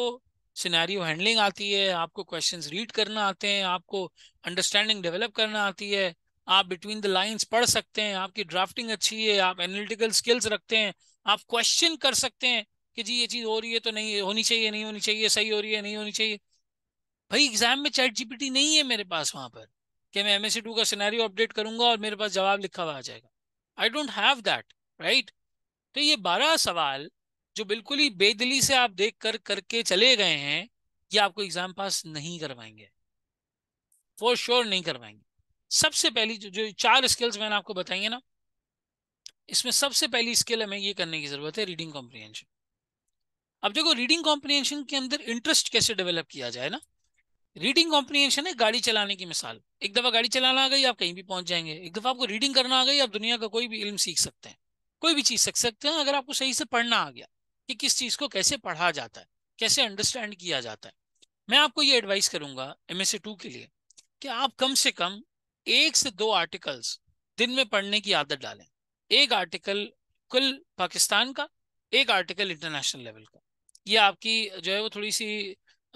Speaker 1: सिनेरियो हैंडलिंग आती है आपको क्वेश्चंस रीड करना आते हैं आपको अंडरस्टैंडिंग डेवलप करना आती है आप बिटवीन द लाइंस पढ़ सकते हैं आपकी ड्राफ्टिंग अच्छी है आप एनालिटिकल स्किल्स रखते हैं आप क्वेश्चन कर सकते हैं कि जी ये चीज़ हो रही है तो नहीं होनी चाहिए नहीं होनी चाहिए सही हो रही है नहीं होनी चाहिए भाई एग्जाम में चैट जीपीटी नहीं है मेरे पास वहाँ पर कि मैं एम एस टू का सिनारी अपडेट करूंगा और मेरे पास जवाब लिखा हुआ आ जाएगा I don't have that right तो ये बारह सवाल जो बिल्कुल ही बेदिली से आप देख कर करके चले गए हैं ये आपको एग्जाम पास नहीं करवाएंगे फॉर श्योर नहीं करवाएंगे सबसे पहली जो, जो चार स्किल्स मैंने आपको बताई है ना इसमें सबसे पहली स्किल हमें ये करने की जरूरत है रीडिंग कॉम्प्रीहेंशन अब देखो रीडिंग कॉम्प्रीहेंशन के अंदर इंटरेस्ट कैसे डेवलप किया जाए ना रीडिंग कॉम्प्रीहेंशन है गाड़ी चलाने की मिसाल एक दफा गाड़ी चलाना आ गई आप कहीं भी पहुंच जाएंगे एक दफा आपको रीडिंग करना आ गई आप दुनिया का कोई भी इल्म सीख सकते हैं कोई भी चीज सीख सकते हैं अगर आपको सही से पढ़ना आ गया कि किस चीज को कैसे पढ़ा जाता है कैसे अंडरस्टैंड किया जाता है मैं आपको ये एडवाइस करूंगा एम एस के लिए कि आप कम से कम एक से दो आर्टिकल्स दिन में पढ़ने की आदत डालें एक आर्टिकल कुल पाकिस्तान का एक आर्टिकल इंटरनेशनल लेवल का ये आपकी जो है वो थोड़ी सी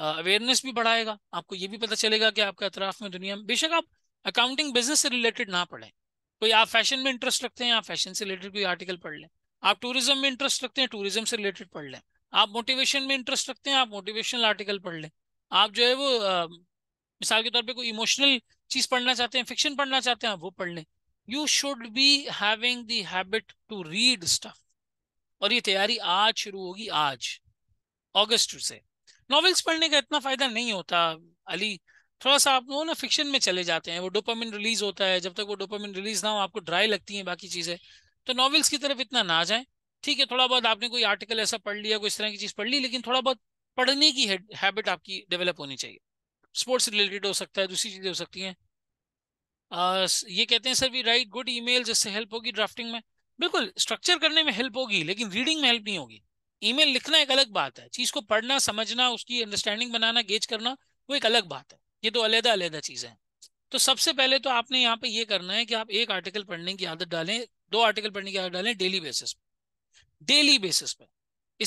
Speaker 1: अवेयरनेस भी बढ़ाएगा आपको ये भी पता चलेगा कि आपके अतराफ में दुनिया में बेशक आप अकाउंटिंग बिजनेस से रिलेटेड ना पढ़ें कोई आप फैशन में इंटरेस्ट रखते हैं आप फैशन से रिलेटेड कोई आर्टिकल पढ़ लें आप टूरिज्म में इंटरेस्ट रखते हैं टूरिज्म से रिलेटेड पढ़ लें आप मोटिवेशन में इंटरेस्ट रखते हैं आप मोटिवेशनल आर्टिकल पढ़ लें आप जो है वो मिसाल के तौर पर कोई इमोशनल चीज़ पढ़ना चाहते हैं फिक्शन पढ़ना चाहते हैं आप वो पढ़ लें you should be having the habit to read stuff और ये तैयारी आज शुरू होगी आज ऑगस्ट से नॉवेल्स पढ़ने का इतना फायदा नहीं होता अली थोड़ा सा आप वो ना फिक्शन में चले जाते हैं वो डोपामिन रिलीज होता है जब तक वो डोपामिन रिलीज ना हो आपको ड्राई लगती है बाकी चीज़ें तो नॉवेल्स की तरफ इतना ना जाए ठीक है थोड़ा बहुत आपने कोई आर्टिकल ऐसा पढ़ लिया कोई इस तरह की चीज़ पढ़ ली लेकिन थोड़ा बहुत पढ़ने की हैबिट आपकी डेवलप होनी चाहिए स्पोर्ट्स रिलेटेड हो सकता है दूसरी चीज़ें हो सकती हैं ये कहते हैं sir we write good email जिससे हेल्प होगी ड्राफ्टिंग में बिल्कुल स्ट्रक्चर करने में हेल्प होगी लेकिन रीडिंग में हेल्प नहीं होगी ईमेल लिखना एक अलग बात है चीज को पढ़ना समझना उसकी अंडरस्टैंडिंग बनाना गेज करना वो एक अलग बात है ये तो अलहदा अलहदा चीजें हैं तो सबसे पहले तो आपने यहाँ पे ये करना है कि आप एक आर्टिकल पढ़ने की आदत डालें दो आर्टिकल पढ़ने की आदत डालें डेली बेसिस पे डेली बेसिस पे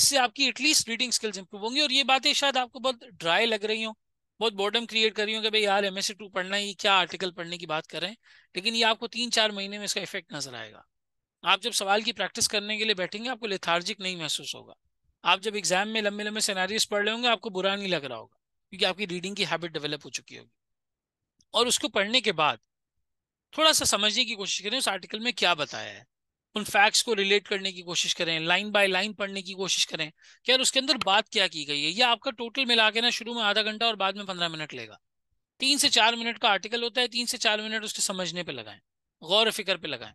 Speaker 1: इससे आपकी एटलीस्ट रीडिंग स्किल्स इंप्रूव होंगी और ये बातें शायद आपको बहुत ड्राई लग रही हो बहुत बॉर्डम क्रिएट कर रही हूँ कि भाई यार एम एस टू पढ़ना है ये क्या आर्टिकल पढ़ने की बात करें लेकिन ये आपको तीन चार महीने में इसका इफेक्ट नजर आएगा आप जब सवाल की प्रैक्टिस करने के लिए बैठेंगे आपको लेथार्जिक नहीं महसूस होगा आप जब एग्जाम में लंबे लंबे सिनारियोस पढ़ रहे होंगे आपको बुरा नहीं लग रहा होगा क्योंकि आपकी रीडिंग की हैबिट डेवलप हो चुकी होगी और उसको पढ़ने के बाद थोड़ा सा समझने की कोशिश करें उस आर्टिकल में क्या बताया है उन फैक्ट्स को रिलेट करने की कोशिश करें लाइन बाय लाइन पढ़ने की कोशिश करें कि यार उसके अंदर बात क्या की गई है या आपका टोटल मिला के ना शुरू में आधा घंटा और बाद में पंद्रह मिनट लेगा तीन से चार मिनट का आर्टिकल होता है तीन से चार मिनट उसके समझने पर लगाएं गौर फिक्र पे लगाएं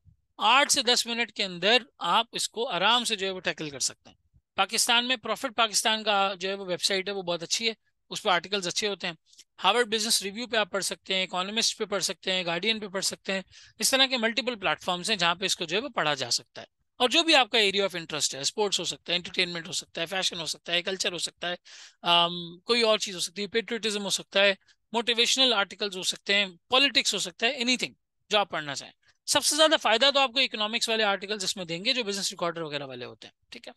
Speaker 1: आठ से दस मिनट के अंदर आप इसको आराम से जो है वो टैकल कर सकते हैं पाकिस्तान में प्रॉफिट पाकिस्तान का जो है वो वेबसाइट है वो बहुत अच्छी है उस पर आर्टिकल्स अच्छे होते हैं हार्वर्ड बिजनेस रिव्यू पे आप पढ़ सकते हैं इकोनॉमिस्ट पे पढ़ सकते हैं गार्डियन पे पढ़ सकते हैं इस तरह के मल्टीपल प्लेटफॉर्म्स हैं जहाँ पे इसको जो है वो पढ़ा जा सकता है और जो भी आपका एरिया ऑफ इंटरेस्ट है स्पोर्ट्स हो सकता है एंटरटेनमेंट हो सकता है फैशन हो सकता है कल्चर हो सकता है आम, um, कोई और चीज़ हो सकती है पेट्रियटिज्म हो सकता है मोटिवेशनल आर्टिकल्स हो सकते हैं पॉलिटिक्स हो सकता है एनीथिंग जो आप पढ़ना चाहें सबसे ज़्यादा फायदा तो आपको इकोनॉमिक्स वाले आर्टिकल्स इसमें देंगे जो बिजनेस रिकॉर्डर वगैरह वाले होते हैं ठीक है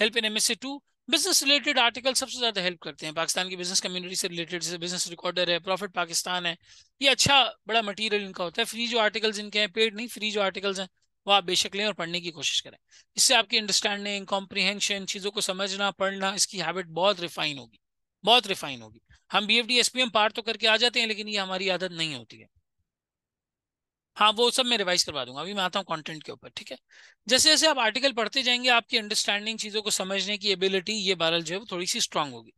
Speaker 1: help in MSA two business related article सबसे ज्यादा हेल्प करते हैं पाकिस्तान की बिजनेस कम्युनिटी से रिलेटेड जैसे बिजनेस रिकॉर्डर है प्रॉफिट पाकिस्तान है ये अच्छा बड़ा मटेरियल इनका होता है फ्री जो आर्टिकल्स इनके हैं पेड नहीं फ्री जो आर्टिकल्स हैं वो आप बेशक लें और पढ़ने की कोशिश करें इससे आपकी अंडरस्टैंडिंग कॉम्प्रीहेंशन चीज़ों को समझना पढ़ना इसकी हैबिट बहुत रिफाइन होगी बहुत रिफाइन होगी हम B F D S P M पार तो करके आ जाते हैं लेकिन ये हमारी आदत नहीं होती है हाँ वो सब मैं रिवाइज करवा दूंगा अभी मैं आता हूँ कंटेंट के ऊपर ठीक है जैसे जैसे आप आर्टिकल पढ़ते जाएंगे आपकी अंडरस्टैंडिंग चीज़ों को समझने की एबिलिटी ये बारल जो है वो थोड़ी सी स्ट्रांग होगी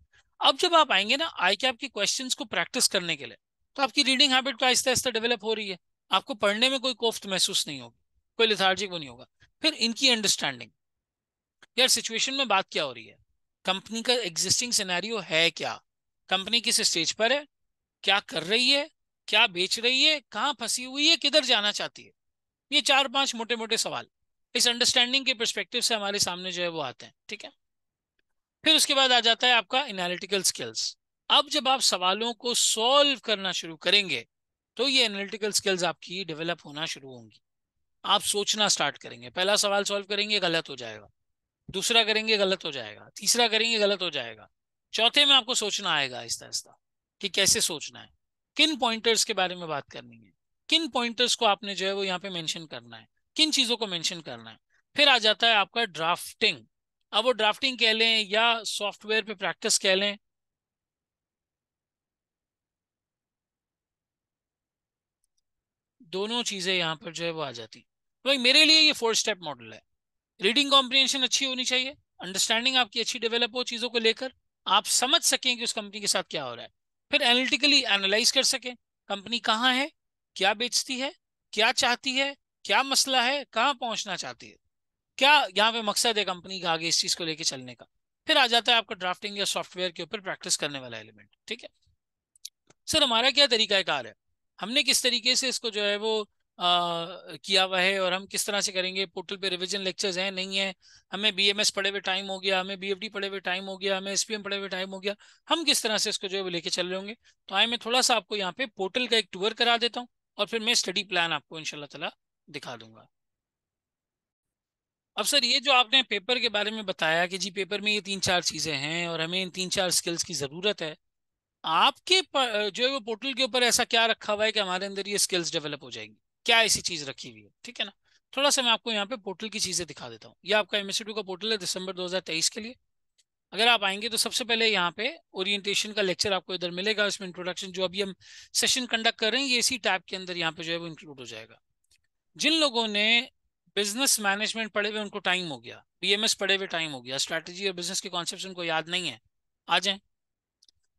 Speaker 1: अब जब आप आएंगे ना आई के आपके क्वेश्चन को प्रैक्टिस करने के लिए तो आपकी रीडिंग हैबिट तो आहिस्ता आहिस्ता डेवलप हो रही है आपको पढ़ने में कोई कोफ्त महसूस नहीं होगी कोई लिथार्जिक वो नहीं होगा फिर इनकी अंडरस्टैंडिंग यार सिचुएशन में बात क्या हो रही है कंपनी का एग्जिस्टिंग सिनेरियो है क्या कंपनी किस स्टेज पर है क्या कर रही है क्या बेच रही है कहाँ फंसी हुई है किधर जाना चाहती है ये चार पांच मोटे मोटे सवाल इस अंडरस्टैंडिंग के परस्पेक्टिव से हमारे सामने जो है वो आते हैं ठीक है फिर उसके बाद आ जाता है आपका एनालिटिकल स्किल्स अब जब आप सवालों को सॉल्व करना शुरू करेंगे तो ये एनालिटिकल स्किल्स आपकी डेवलप होना शुरू होंगी आप सोचना स्टार्ट करेंगे पहला सवाल सॉल्व करेंगे गलत हो जाएगा दूसरा करेंगे गलत हो जाएगा तीसरा करेंगे गलत हो जाएगा चौथे में आपको सोचना आएगा आहिस्ता आहिस्ता कि कैसे सोचना है किन पॉइंटर्स के बारे में बात करनी है किन पॉइंटर्स को आपने जो है वो यहाँ पे मेंशन करना है किन चीजों को मेंशन करना है फिर आ जाता है आपका ड्राफ्टिंग अब वो ड्राफ्टिंग कह लें या सॉफ्टवेयर पे प्रैक्टिस कह लें दोनों चीजें यहाँ पर जो है वो आ जाती तो भाई मेरे लिए ये फोर स्टेप मॉडल है रीडिंग कॉम्प्रिहेंशन अच्छी होनी चाहिए अंडरस्टैंडिंग आपकी अच्छी डेवलप हो चीजों को लेकर आप समझ सकें कि उस कंपनी के साथ क्या हो रहा है फिर एनालिटिकली एनालाइज कर सके कंपनी कहाँ है क्या बेचती है क्या चाहती है क्या मसला है कहाँ पहुंचना चाहती है क्या यहाँ पे मकसद है कंपनी का आगे इस चीज को लेके चलने का फिर आ जाता है आपका ड्राफ्टिंग या सॉफ्टवेयर के ऊपर प्रैक्टिस करने वाला एलिमेंट ठीक है सर हमारा क्या तरीका कार है हमने किस तरीके से इसको जो है वो किया हुआ है और हम किस तरह से करेंगे पोर्टल पे रिवीजन लेक्चर्स हैं नहीं है हमें बीएमएस पढ़े हुए टाइम हो गया हमें बीएफडी पढ़े हुए टाइम हो गया हमें एसपीएम पढ़े हुए टाइम हो गया हम किस तरह से इसको जो है लेके चल रहे होंगे तो आए मैं थोड़ा सा आपको यहाँ पे पोर्टल का एक टूर करा देता हूँ और फिर मैं स्टडी प्लान आपको इनशाला तला दिखा दूंगा अब सर ये जो आपने पेपर के बारे में बताया कि जी पेपर में ये तीन चार चीज़ें हैं और हमें इन तीन चार स्किल्स की ज़रूरत है आपके जो है वो पोर्टल के ऊपर ऐसा क्या रखा हुआ है कि हमारे अंदर ये स्किल्स डेवलप हो जाएंगी क्या ऐसी चीज रखी हुई है ठीक है ना थोड़ा सा मैं आपको यहाँ पे पोर्टल की चीजें दिखा देता हूँ ये आपका एम का पोर्टल है दिसंबर 2023 के लिए अगर आप आएंगे तो सबसे पहले यहाँ पे ओरिएंटेशन का लेक्चर आपको इधर मिलेगा उसमें इंट्रोडक्शन जो अभी हम सेशन कंडक्ट कर रहे हैं ये इसी टाइप के अंदर यहाँ पे जो है वो इंक्लूड हो जाएगा जिन लोगों ने बिजनेस मैनेजमेंट पढ़े हुए उनको टाइम हो गया बीएमएस पढ़े हुए टाइम हो गया स्ट्रैटेजी और बिजनेस के कॉन्सेप्ट उनको याद नहीं है आ जाए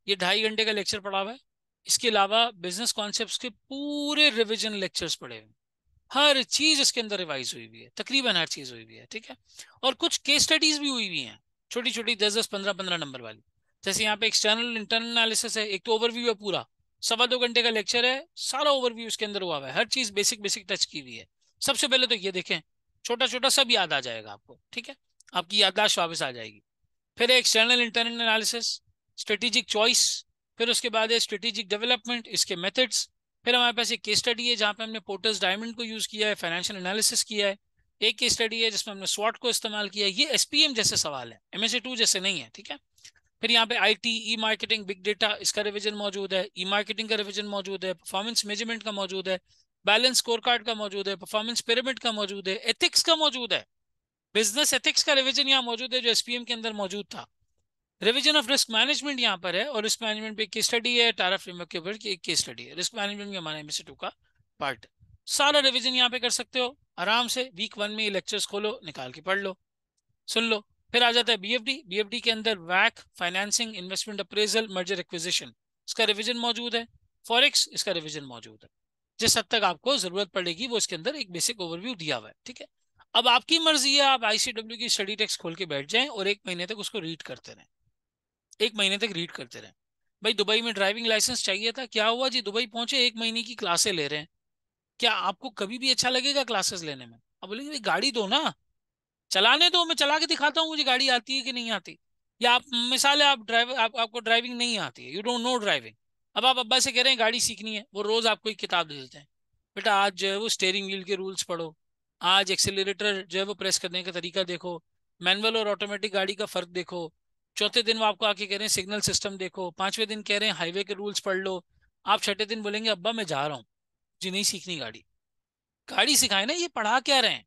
Speaker 1: ये ढाई घंटे का लेक्चर पढ़ा हुआ है इसके अलावा बिजनेस कॉन्सेप्ट के पूरे रिविजन लेक्चर्स पढ़े हुए हर चीज इसके अंदर रिवाइज हुई हुई है तकरीबन हर चीज हुई हुई है ठीक है और कुछ केस स्टडीज भी हुई हुई हैं छोटी छोटी दस दस पंद्रह पंद्रह नंबर वाली जैसे यहाँ पे एक्सटर्नल इंटरनल एनालिसिस है एक तो ओवरव्यू है पूरा सवा दो घंटे का लेक्चर है सारा ओवरव्यू इसके अंदर हुआ हुआ है हर चीज बेसिक बेसिक टच की हुई है सबसे पहले तो ये देखें छोटा छोटा सब याद आ जाएगा आपको ठीक है आपकी याददाश्त वापस आ जाएगी फिर external internal analysis strategic choice फिर उसके बाद है स्ट्रेटेजिक डेवलपमेंट इसके मेथड्स फिर हमारे पास एक केस स्टडी है जहाँ पे हमने पोर्टर्स डायमंड को यूज़ किया है फाइनेंशियल एनालिसिस किया है एक केस स्टडी है जिसमें हमने स्वाट को इस्तेमाल किया ये एस जैसे सवाल है एम जैसे नहीं है ठीक है फिर यहाँ पे I T E marketing big data इसका रिविजन मौजूद है ई मार्केटिंग का रिविजन मौजूद है परफॉर्मेंस मेजरमेंट का मौजूद है बैलेंस स्कोर कार्ड का मौजूद है परफॉर्मेंस पिरामिड का मौजूद है एथिक्स का मौजूद है बिजनेस एथिक्स का रिविजन यहाँ मौजूद है जो एसपीएम के अंदर मौजूद था रिविजन ऑफ रिस्क मैनेजमेंट यहाँ पर है और रिस्क मैनेजमेंट पे एक स्टडी है टारा फ्रेमवर्क के ऊपर एक स्टडी है रिस्क मैनेजमेंट भी हमारा एमएससी टू का पार्ट सारा रिविजन यहाँ पे कर सकते हो आराम से वीक वन में ये लेक्चर्स खोलो निकाल के पढ़ लो सुन लो फिर आ जाता है एफ डी के अंदर वैक financing investment appraisal merger acquisition इसका रिविजन मौजूद है फॉरेक्स इसका रिविजन मौजूद है जिस हद तक आपको जरूरत पड़ेगी वो इसके अंदर एक बेसिक ओवरव्यू दिया हुआ है ठीक है अब आपकी मर्जी है आप आईसीडब्ल्यू की स्टडी टेक्स्ट खोल के बैठ जाएं और एक महीने तक उसको रीड करते रहें एक महीने तक रीड करते रहे भाई दुबई में ड्राइविंग लाइसेंस चाहिए था क्या हुआ जी दुबई पहुंचे एक महीने की क्लासे ले रहे हैं क्या आपको कभी भी अच्छा लगेगा क्लासेस लेने में अब बोलेंगे भाई गाड़ी दो ना चलाने दो मैं चला के दिखाता हूँ मुझे गाड़ी आती है कि नहीं आती या आप मिसाल है आप ड्राइव आप, आपको ड्राइविंग नहीं आती है यू डोंट नो ड्राइविंग अब आप अब्बा से कह रहे हैं गाड़ी सीखनी है वो रोज आपको एक किताब दे देते हैं बेटा आज जो है वो स्टेयरिंग व्हील के रूल्स पढ़ो आज एक्सेलरेटर जो है वो प्रेस करने का तरीका देखो मैनुअल और ऑटोमेटिक गाड़ी का फर्क देखो चौथे दिन वो आपको आके कह रहे हैं सिग्नल सिस्टम देखो पांचवें दिन कह रहे हैं हाईवे के रूल्स पढ़ लो आप छठे दिन बोलेंगे अब्बा मैं जा रहा हूँ जी नहीं सीखनी गाड़ी गाड़ी सिखाए ना ये पढ़ा क्या रहे हैं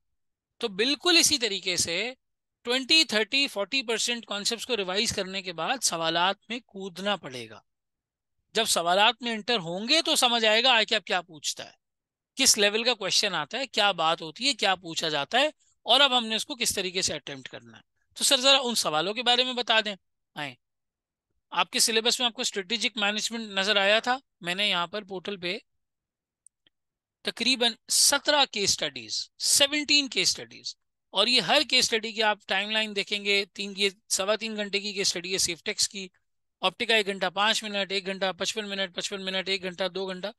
Speaker 1: तो बिल्कुल इसी तरीके से twenty thirty forty percent concept को रिवाइज करने के बाद सवालत में कूदना पड़ेगा जब सवालत में इंटर होंगे तो समझ आएगा आके अब क्या पूछता है किस लेवल का क्वेश्चन आता है क्या बात होती है क्या पूछा जाता है और अब हमने उसको किस तरीके से अटेम्प्ट करना है तो सर ज़रा उन सवालों के बारे में बता दें आए आपके सिलेबस में आपको स्ट्रेटेजिक मैनेजमेंट नज़र आया था मैंने यहाँ पर पोर्टल पे तकरीबन सत्रह case studies seventeen case studies और ये हर केस स्टडी की आप टाइमलाइन देखेंगे तीन ये सवा तीन घंटे की केस स्टडी है सेफटेक्स की ऑप्टिका एक घंटा पाँच मिनट एक घंटा पचपन मिनट पचपन मिनट एक घंटा दो घंटा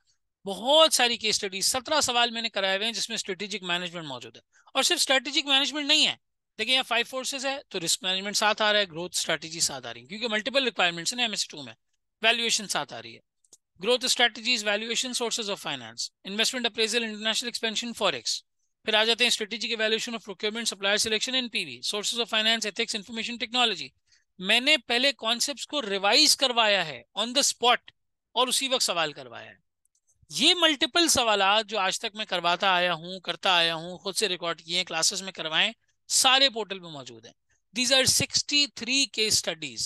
Speaker 1: बहुत सारी केस स्टडीज सत्रह सवाल मैंने कराए हुए हैं जिसमें स्ट्रेटेजिक मैनेजमेंट मौजूद है और सिर्फ स्ट्रेटेजिक मैनेजमेंट नहीं है देखिए यहाँ फाइव फोर्सेज है तो रिस्क मैनेजमेंट साथ आ रहा है ग्रोथ स्ट्रैटेजी साथ आ रही है क्योंकि मल्टीपल रिक्वायरमेंट्स ना एमएस टू में वैल्यूएशन साथ आ रही है growth strategies valuation sources of finance investment appraisal international expansion forex फिर आ जाते हैं के valuation of procurement supplier selection and PV sources of finance ethics information technology मैंने पहले कॉन्सेप्ट को रिवाइज करवाया है ऑन द स्पॉट और उसी वक्त सवाल करवाया है ये मल्टीपल सवाल जो आज तक मैं करवाता आया हूँ करता आया हूँ खुद से रिकॉर्ड किए क्लासेस में करवाएं सारे पोर्टल पे मौजूद हैं these are sixty three case studies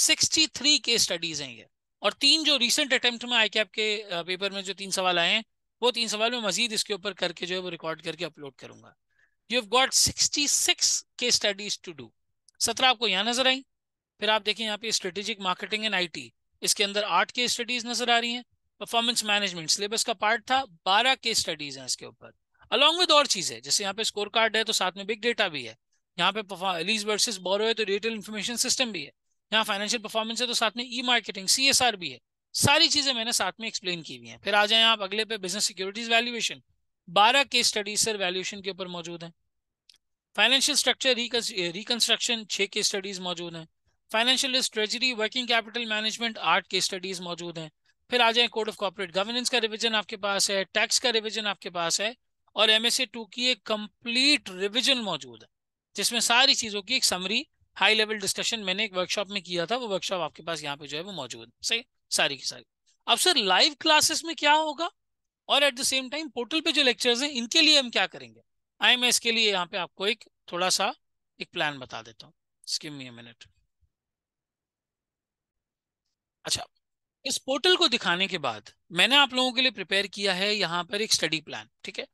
Speaker 1: sixty three case studies हैं ये और तीन जो रिसेंट अटेम्प्ट में आई कैप के पेपर में जो तीन सवाल आए हैं वो तीन सवाल में मजीद इसके ऊपर करके जो है वो रिकॉर्ड करके अपलोड करूंगा you have got sixty six case studies to do सत्रह आपको यहाँ नजर आई फिर आप देखें यहाँ पे स्ट्रेटेजिक मार्केटिंग एंड आईटी इसके अंदर आठ के स्टडीज नजर आ रही हैं परफॉर्मेंस मैनेजमेंट सिलेबस का पार्ट था बारह के स्टडीज हैं इसके ऊपर अलॉन्ग विद और चीजें जैसे यहाँ पे स्कोर कार्ड है तो साथ में बिग डेटा भी है यहाँ पे लीज वर्सेस बोरो है तो डिटेल इन्फॉर्मेशन सिस्टम भी है यहाँ फाइनेंशियल परफॉर्मेंस है तो साथ में ई मार्केटिंग सी भी है सारी चीजें मैंने साथ में एक्सप्लेन की हुई है फिर आ जाए आप अगले पे बिजनेस सिक्योरिटीज वैल्यूएशन बारह के स्टडीज सर वैल्यूएशन के ऊपर मौजूद है फाइनेंशियल स्ट्रक्चर रिकंस्ट्रक्शन छः के स्टडीज मौजूद हैं financial treasury working capital management आठ के स्टडीज मौजूद हैं फिर आ जाए कोड ऑफ कॉर्पोरेट गवर्नेंस का रिविजन आपके पास है टैक्स का रिविजन आपके पास है और एम एस टू की एक कंप्लीट रिविजन मौजूद है जिसमें सारी चीज़ों की एक समरी हाई लेवल डिस्कशन मैंने एक वर्कशॉप में किया था वो वर्कशॉप आपके पास यहाँ पे जो है वो मौजूद है सही सारी की सारी अब सर लाइव क्लासेस में क्या होगा और at the same time portal पे जो लेक्चर्स हैं इनके लिए हम क्या करेंगे आई मैं इसके लिए यहाँ पे आपको एक थोड़ा सा एक प्लान बता देता हूँ मिनट अच्छा इस पोर्टल को दिखाने के बाद मैंने आप लोगों के लिए प्रिपेयर किया है यहाँ पर एक स्टडी प्लान ठीक है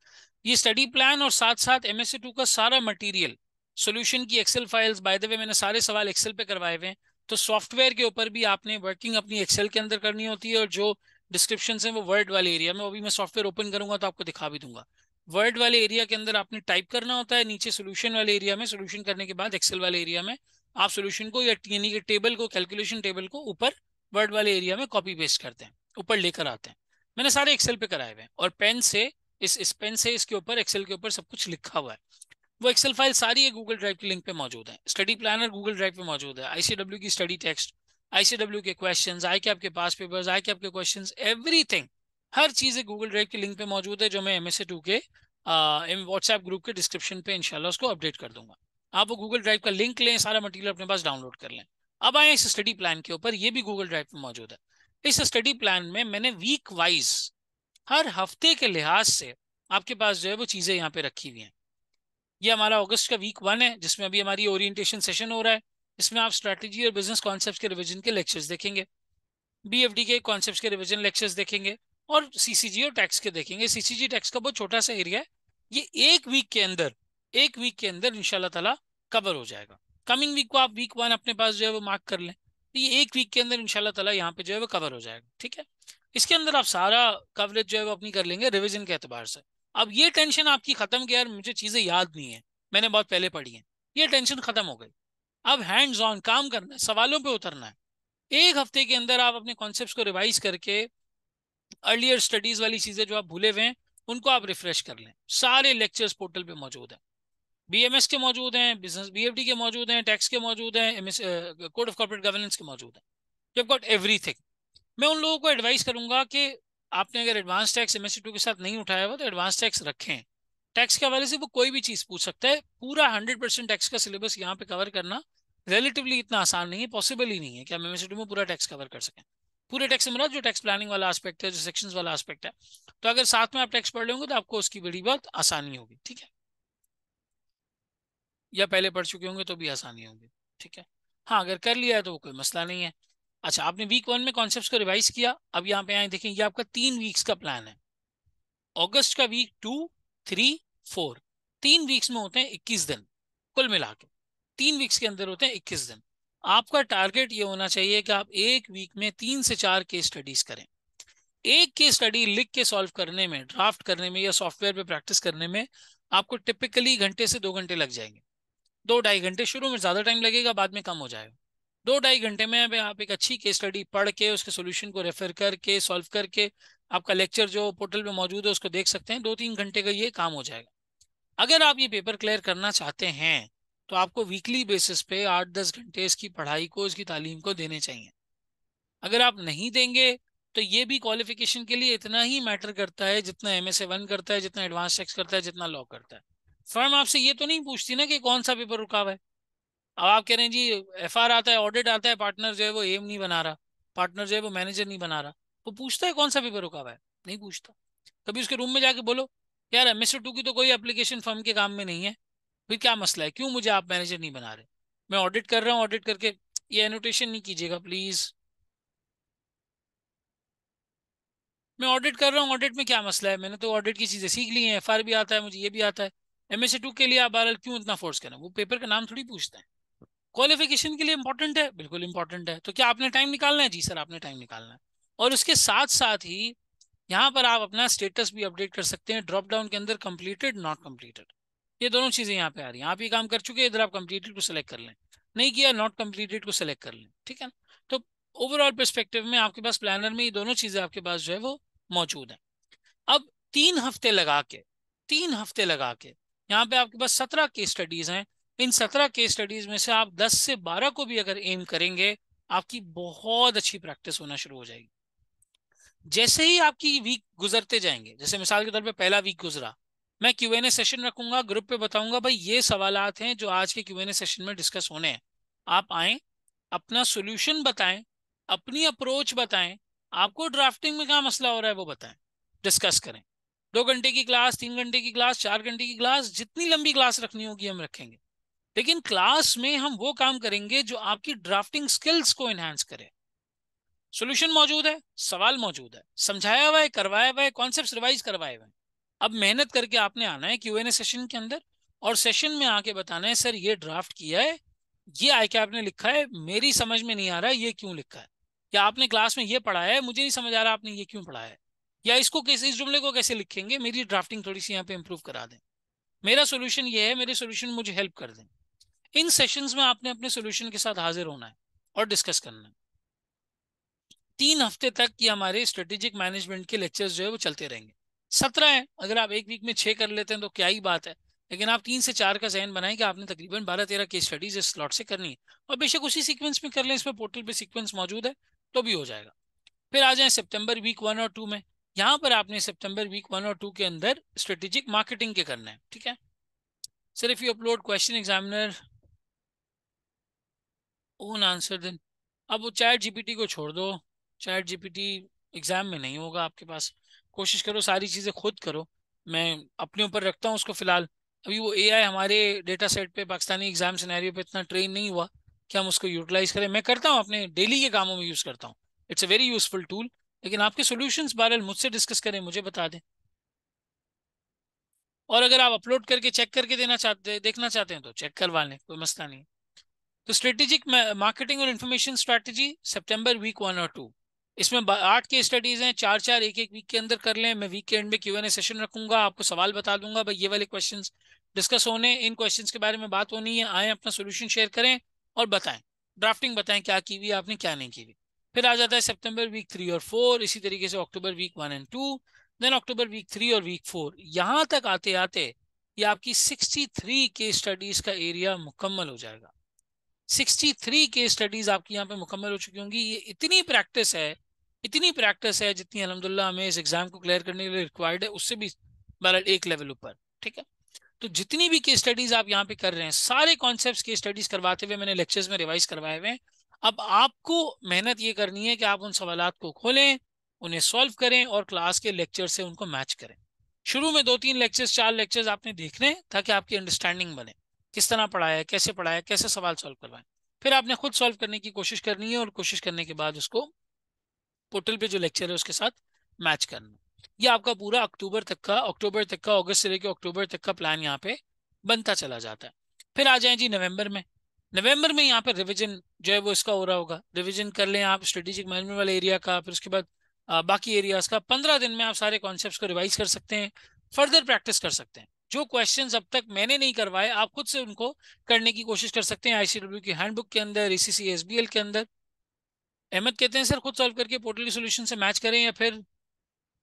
Speaker 1: ये स्टडी प्लान और साथ साथ एम एस का सारा मटेरियल सोल्यूशन की excel files by the way मैंने सारे सवाल एक्सेल पे करवाए हुए हैं तो सॉफ्टवेयर के ऊपर भी आपने वर्किंग अपनी एक्सेल के अंदर करनी होती है और जो डिस्क्रिप्शन है वो वर्ड वाले एरिया में वो भी मैं सॉफ्टवेयर ओपन करूंगा तो आपको दिखा भी दूंगा वर्ड वाले एरिया के अंदर आपने टाइप करना होता है नीचे सोल्यूशन वाले एरिया में सोल्यूशन करने के बाद एक्सेल वाले एरिया में आप सोल्यूशन को या यानी e के टेबल को कैलकुलेशन टेबल को ऊपर वर्ड वाले एरिया में कॉपी पेस्ट करते हैं ऊपर लेकर आते हैं मैंने सारे एक्सेल पे कराए हुए हैं और पेन से इस इस पेन से इसके ऊपर एक्सेल के ऊपर सब कुछ लिखा हुआ है वो एक्सेल फाइल सारी है गूगल ड्राइव की लिंक पे मौजूद है स्टडी प्लानर गूगल ड्राइव पे मौजूद है आईसीडब्ल्यू की स्टडी टेक्स्ट आईसीडब्ल्यू के क्वेश्चन आई के आपके पास पेपर्स आई के आपके क्वेश्चन एवरी हर चीज़ गूगल ड्राइव की लिंक पे मौजूद है जो मैं एम एस टू के व्हाट्सएप ग्रुप के डिस्क्रिप्शन पे इनशाला उसको अपडेट कर दूंगा आप वो गूगल ड्राइव का लिंक लें सारा मटेरियल अपने पास डाउनलोड कर लें अब आए इस स्टडी प्लान के ऊपर ये भी गूगल ड्राइव में मौजूद है इस स्टडी प्लान में मैंने वीक वाइज हर हफ्ते के लिहाज से आपके पास जो है वो चीज़ें यहाँ पे रखी हुई हैं ये हमारा अगस्त का वीक वन है जिसमें अभी हमारी ओरिएंटेशन सेशन हो रहा है इसमें आप स्ट्रैटेजी और बिजनेस कॉन्सेप्ट के रिविजन के लेक्चर्स देखेंगे बी के कॉन्सेप्ट के रिविजन लेक्चर्स देखेंगे और सीसीजी और टैक्स के देखेंगे सीसीजी टैक्स का बहुत छोटा सा एरिया है ये एक वीक के अंदर एक वीक के अंदर इनशाला तला कवर हो जाएगा कमिंग वीक को आप वीक वन अपने पास जो है वो मार्क कर लें तो ये एक वीक के अंदर इनशाला तला यहाँ पे जो है वो कवर हो जाएगा ठीक है इसके अंदर आप सारा कवरेज जो है वो अपनी कर लेंगे रिविजन के अतबार से अब ये टेंशन आपकी खत्म किया यार मुझे चीजें याद नहीं है मैंने बहुत पहले पढ़ी है ये टेंशन खत्म हो गई अब हैंड्स ऑन काम करना है सवालों पे उतरना है एक हफ्ते के अंदर आप अपने कॉन्सेप्ट को रिवाइज करके अर्लियर स्टडीज वाली चीजें जो आप भूले हुए हैं उनको आप रिफ्रेश कर लें सारे लेक्चर्स पोर्टल पे मौजूद हैं बीएमएस के मौजूद हैं बिजनेस बीएफडी के मौजूद हैं टैक्स के मौजूद हैं कोड ऑफ कॉर्पोरेट गवर्नेंस के मौजूद हैं यू हैव गॉट एवरीथिंग मैं उन लोगों को एडवाइस करूंगा कि आपने अगर एडवांस टैक्स एमएससी टू के साथ नहीं उठाया हुआ तो एडवांस टैक्स रखें टैक्स के हवाले से वो कोई भी चीज़ पूछ सकता है पूरा हंड्रेड परसेंट टैक्स का सिलेबस यहाँ पे कवर करना रिलेटिवली इतना आसान नहीं है पॉसिबल ही नहीं है कि हम एमएससी टू में पूरा टैक्स कवर कर सकें पूरे टैक्स में जो टैक्स प्लानिंग वाला एस्पेक्ट है जो सेक्शंस वाला एस्पेक्ट है तो अगर साथ में आप टैक्स पढ़ लेंगे तो आपको उसकी बड़ी बहुत आसानी होगी ठीक है या पहले पढ़ चुके होंगे तो भी आसानी होंगे ठीक है हाँ अगर कर लिया है तो कोई मसला नहीं है अच्छा आपने वीक वन में कॉन्सेप्ट को रिवाइज किया अब यहाँ पे आए देखें ये आपका तीन वीक्स का प्लान है अगस्त का वीक टू थ्री फोर तीन वीक्स में होते हैं इक्कीस दिन कुल मिला के तीन वीक्स के अंदर होते हैं इक्कीस दिन आपका टारगेट ये होना चाहिए कि आप एक वीक में तीन से चार केस स्टडीज करें एक केस स्टडी लिख के सॉल्व करने में ड्राफ्ट करने में या सॉफ्टवेयर पे प्रैक्टिस करने में आपको टिपिकली घंटे से दो घंटे लग जाएंगे दो ढाई घंटे शुरू में ज़्यादा टाइम लगेगा बाद में कम हो जाएगा दो ढाई घंटे में आप एक अच्छी केस स्टडी पढ़ के उसके सोल्यूशन को रेफर करके सॉल्व करके आपका लेक्चर जो पोर्टल पे मौजूद है उसको देख सकते हैं दो तीन घंटे का ये काम हो जाएगा अगर आप ये पेपर क्लियर करना चाहते हैं तो आपको वीकली बेसिस पे आठ दस घंटे इसकी पढ़ाई को इसकी तालीम को देने चाहिए अगर आप नहीं देंगे तो ये भी क्वालिफिकेशन के लिए इतना ही मैटर करता है जितना एम एस ए वन करता है जितना एडवांस टेक्स करता है जितना लॉ करता है फर्म आपसे ये तो नहीं पूछती ना कि कौन सा पेपर रुका हुआ है अब आप कह रहे हैं जी एफ आता है ऑडिट आता है पार्टनर जो है वो एम नहीं बना रहा पार्टनर जो है वो मैनेजर नहीं बना रहा वो तो पूछता है कौन सा पेपर रुका हुआ है नहीं पूछता कभी उसके रूम में जाके बोलो यार एम एस टू की तो कोई एप्लीकेशन फर्म के काम में नहीं है फिर क्या मसला है क्यों मुझे आप मैनेजर नहीं बना रहे मैं ऑडिट कर रहा हूँ ऑडिट करके ये एनोटेशन नहीं कीजिएगा प्लीज मैं ऑडिट कर रहा हूँ ऑडिट में क्या मसला है मैंने तो ऑडिट की चीज़ें सीख ली हैं एफ भी आता है मुझे ये भी आता है एमएसए टू के लिए आप आर क्यों इतना फोर्स करें वो पेपर का नाम थोड़ी पूछते हैं क्वालिफिकेशन के लिए इंपॉर्टेंट है बिल्कुल इंपॉर्टेंट है तो क्या आपने टाइम निकालना है जी सर आपने टाइम निकालना है और उसके साथ साथ ही यहाँ पर आप अपना स्टेटस भी अपडेट कर सकते हैं ड्रॉप डाउन के अंदर कंप्लीटेड नॉट कंप्लीटेड ये दोनों चीज़ें यहाँ पे आ रही हैं आप ये काम कर चुके हैं इधर आप कंप्लीटेड को सिलेक्ट कर लें नहीं किया नॉट कंप्लीटेड को सिलेक्ट कर लें ठीक है ना तो ओवरऑल परस्पेक्टिव में आपके पास प्लानर में ये दोनों चीज़ें आपके पास जो है वो मौजूद हैं अब तीन हफ्ते लगा के तीन हफ्ते लगा के यहाँ पे आपके पास सत्रह केस स्टडीज हैं इन सत्रह केस स्टडीज में से आप दस से बारह को भी अगर एम करेंगे आपकी बहुत अच्छी प्रैक्टिस होना शुरू हो जाएगी जैसे ही आपकी वीक गुजरते जाएंगे जैसे मिसाल के तौर पे पहला वीक गुजरा मैं क्यू एन ए सेशन रखूंगा ग्रुप पे बताऊंगा भाई ये सवाल हैं जो आज के क्यू एन ए सेशन में डिस्कस होने हैं आप आए अपना सोल्यूशन बताएं अपनी अप्रोच बताएं आपको ड्राफ्टिंग में क्या मसला हो रहा है वो बताएं डिस्कस करें दो घंटे की क्लास तीन घंटे की क्लास चार घंटे की क्लास जितनी लंबी क्लास रखनी होगी हम रखेंगे लेकिन क्लास में हम वो काम करेंगे जो आपकी ड्राफ्टिंग स्किल्स को एनहेंस करे सोल्यूशन मौजूद है सवाल मौजूद है समझाया हुआ है करवाया हुआ है कॉन्सेप्ट रिवाइज करवाए हुए अब मेहनत करके आपने आना है क्यू एन ए सेशन के अंदर और सेशन में आके बताना है सर ये ड्राफ्ट किया है ये आई क्या आपने लिखा है मेरी समझ में नहीं आ रहा है ये क्यों लिखा है या आपने क्लास में ये पढ़ाया है मुझे नहीं समझ आ रहा आपने ये क्यों पढ़ाया है या इसको कैसे इस जुमले को कैसे लिखेंगे मेरी ड्राफ्टिंग थोड़ी सी यहाँ पे इम्प्रूव करा दें मेरा सोल्यूशन ये है मेरे सोल्यूशन मुझे हेल्प कर दें इन सेशन में आपने अपने सोल्यूशन के साथ हाजिर होना है और डिस्कस करना है तीन हफ्ते तक ये हमारे स्ट्रेटेजिक मैनेजमेंट के लेक्चर्स जो है वो चलते रहेंगे सत्रह है अगर आप एक वीक में छः कर लेते हैं तो क्या ही बात है लेकिन आप तीन से चार का जहन बनाएं कि आपने तकरीबन बारह तेरह केस स्टडीज इस स्लॉट से करनी है और बेशक उसी सीक्वेंस में कर लें इसमें पोर्टल पे सीक्वेंस मौजूद है तो भी हो जाएगा फिर आ जाए सितंबर वीक वन और टू में यहां पर आपने सितंबर वीक वन और टू के अंदर स्ट्रेटेजिक मार्केटिंग के करना है ठीक है sir if you upload question examiner own answer then अब वो चैट जीपीटी को छोड़ दो चैट जीपीटी एग्जाम में नहीं होगा आपके पास कोशिश करो सारी चीजें खुद करो मैं अपने ऊपर रखता हूँ उसको फिलहाल अभी वो एआई हमारे डेटा सेट पे पाकिस्तानी एग्जाम सिनेरियो पे इतना ट्रेन नहीं हुआ कि हम उसको यूटिलाइज करें मैं करता हूँ अपने डेली के कामों में यूज करता हूँ it's a very useful tool लेकिन आपके सॉल्यूशंस बहरहाल मुझसे डिस्कस करें मुझे बता दें और अगर आप अपलोड करके चेक करके देना चाहते देखना चाहते हैं तो चेक करवा लें कोई मसला नहीं तो स्ट्रेटेजिक मार्केटिंग और information strategy September week one और टू इसमें आठ के स्टडीज हैं चार चार एक एक वीक के अंदर कर लें मैं वीक के एंड में क्यू एन ए सेशन रखूंगा आपको सवाल बता दूंगा भाई ये वाले क्वेश्चन डिस्कस होने इन क्वेश्चन के बारे में बात होनी है आए अपना सोल्यूशन शेयर करें और बताएं ड्राफ्टिंग बताएं क्या की हुई आपने क्या नहीं की हुई फिर आ जाता है सितंबर वीक थ्री और फोर इसी तरीके से अक्टूबर week one and two then अक्टूबर वीक थ्री और वीक फोर यहाँ तक आते आते ये आपकी 63 के स्टडीज का एरिया मुकम्मल हो जाएगा 63 के स्टडीज आपकी यहाँ पे मुकम्मल हो चुकी होंगी ये इतनी प्रैक्टिस है इतनी प्रैक्टिस है जितनी अलहमदिल्ला हमें इस एग्जाम को क्लियर करने के लिए रिक्वायर्ड है उससे भी बहरहाल एक लेवल ऊपर ठीक है तो जितनी भी केस स्टडीज आप यहाँ पे कर रहे हैं सारे कॉन्सेप्ट केस स्टडीज करवाते हुए मैंने लेक्चर्स में रिवाइज करवाए हुए हैं अब आपको मेहनत ये करनी है कि आप उन सवाल को खोलें उन्हें सॉल्व करें और क्लास के लेक्चर से उनको मैच करें शुरू में दो तीन लेक्चर्स चार लेक्चर्स आपने देखने ताकि आपकी अंडरस्टैंडिंग बने किस तरह पढ़ाया कैसे पढ़ाया कैसे सवाल सॉल्व करवाएं फिर आपने खुद सॉल्व करने की कोशिश करनी है और कोशिश करने के बाद उसको पोर्टल पे जो लेक्चर है उसके साथ मैच करना ये आपका पूरा अक्टूबर तक का अक्टूबर तक का अगस्त से लेकर अक्टूबर तक का प्लान यहाँ पे बनता चला जाता है फिर आ जाए जी नवंबर में नवंबर में यहाँ पे रिवीजन जो है वो इसका हो रहा होगा रिवीजन कर लें आप स्ट्रेटेजिक मैनेजमेंट वाले एरिया का फिर उसके बाद बाकी एरियाज का पंद्रह दिन में आप सारे कॉन्सेप्ट को रिवाइज कर सकते हैं फर्दर प्रैक्टिस कर सकते हैं जो क्वेश्चंस अब तक मैंने नहीं करवाए आप खुद से उनको करने की कोशिश कर सकते हैं आईसीडब्ल्यू की हैंडबुक के अंदर ईसीसी एसबीएल के अंदर अहमद कहते हैं सर खुद सॉल्व करके पोर्टल के सोल्यूशन से मैच करें या फिर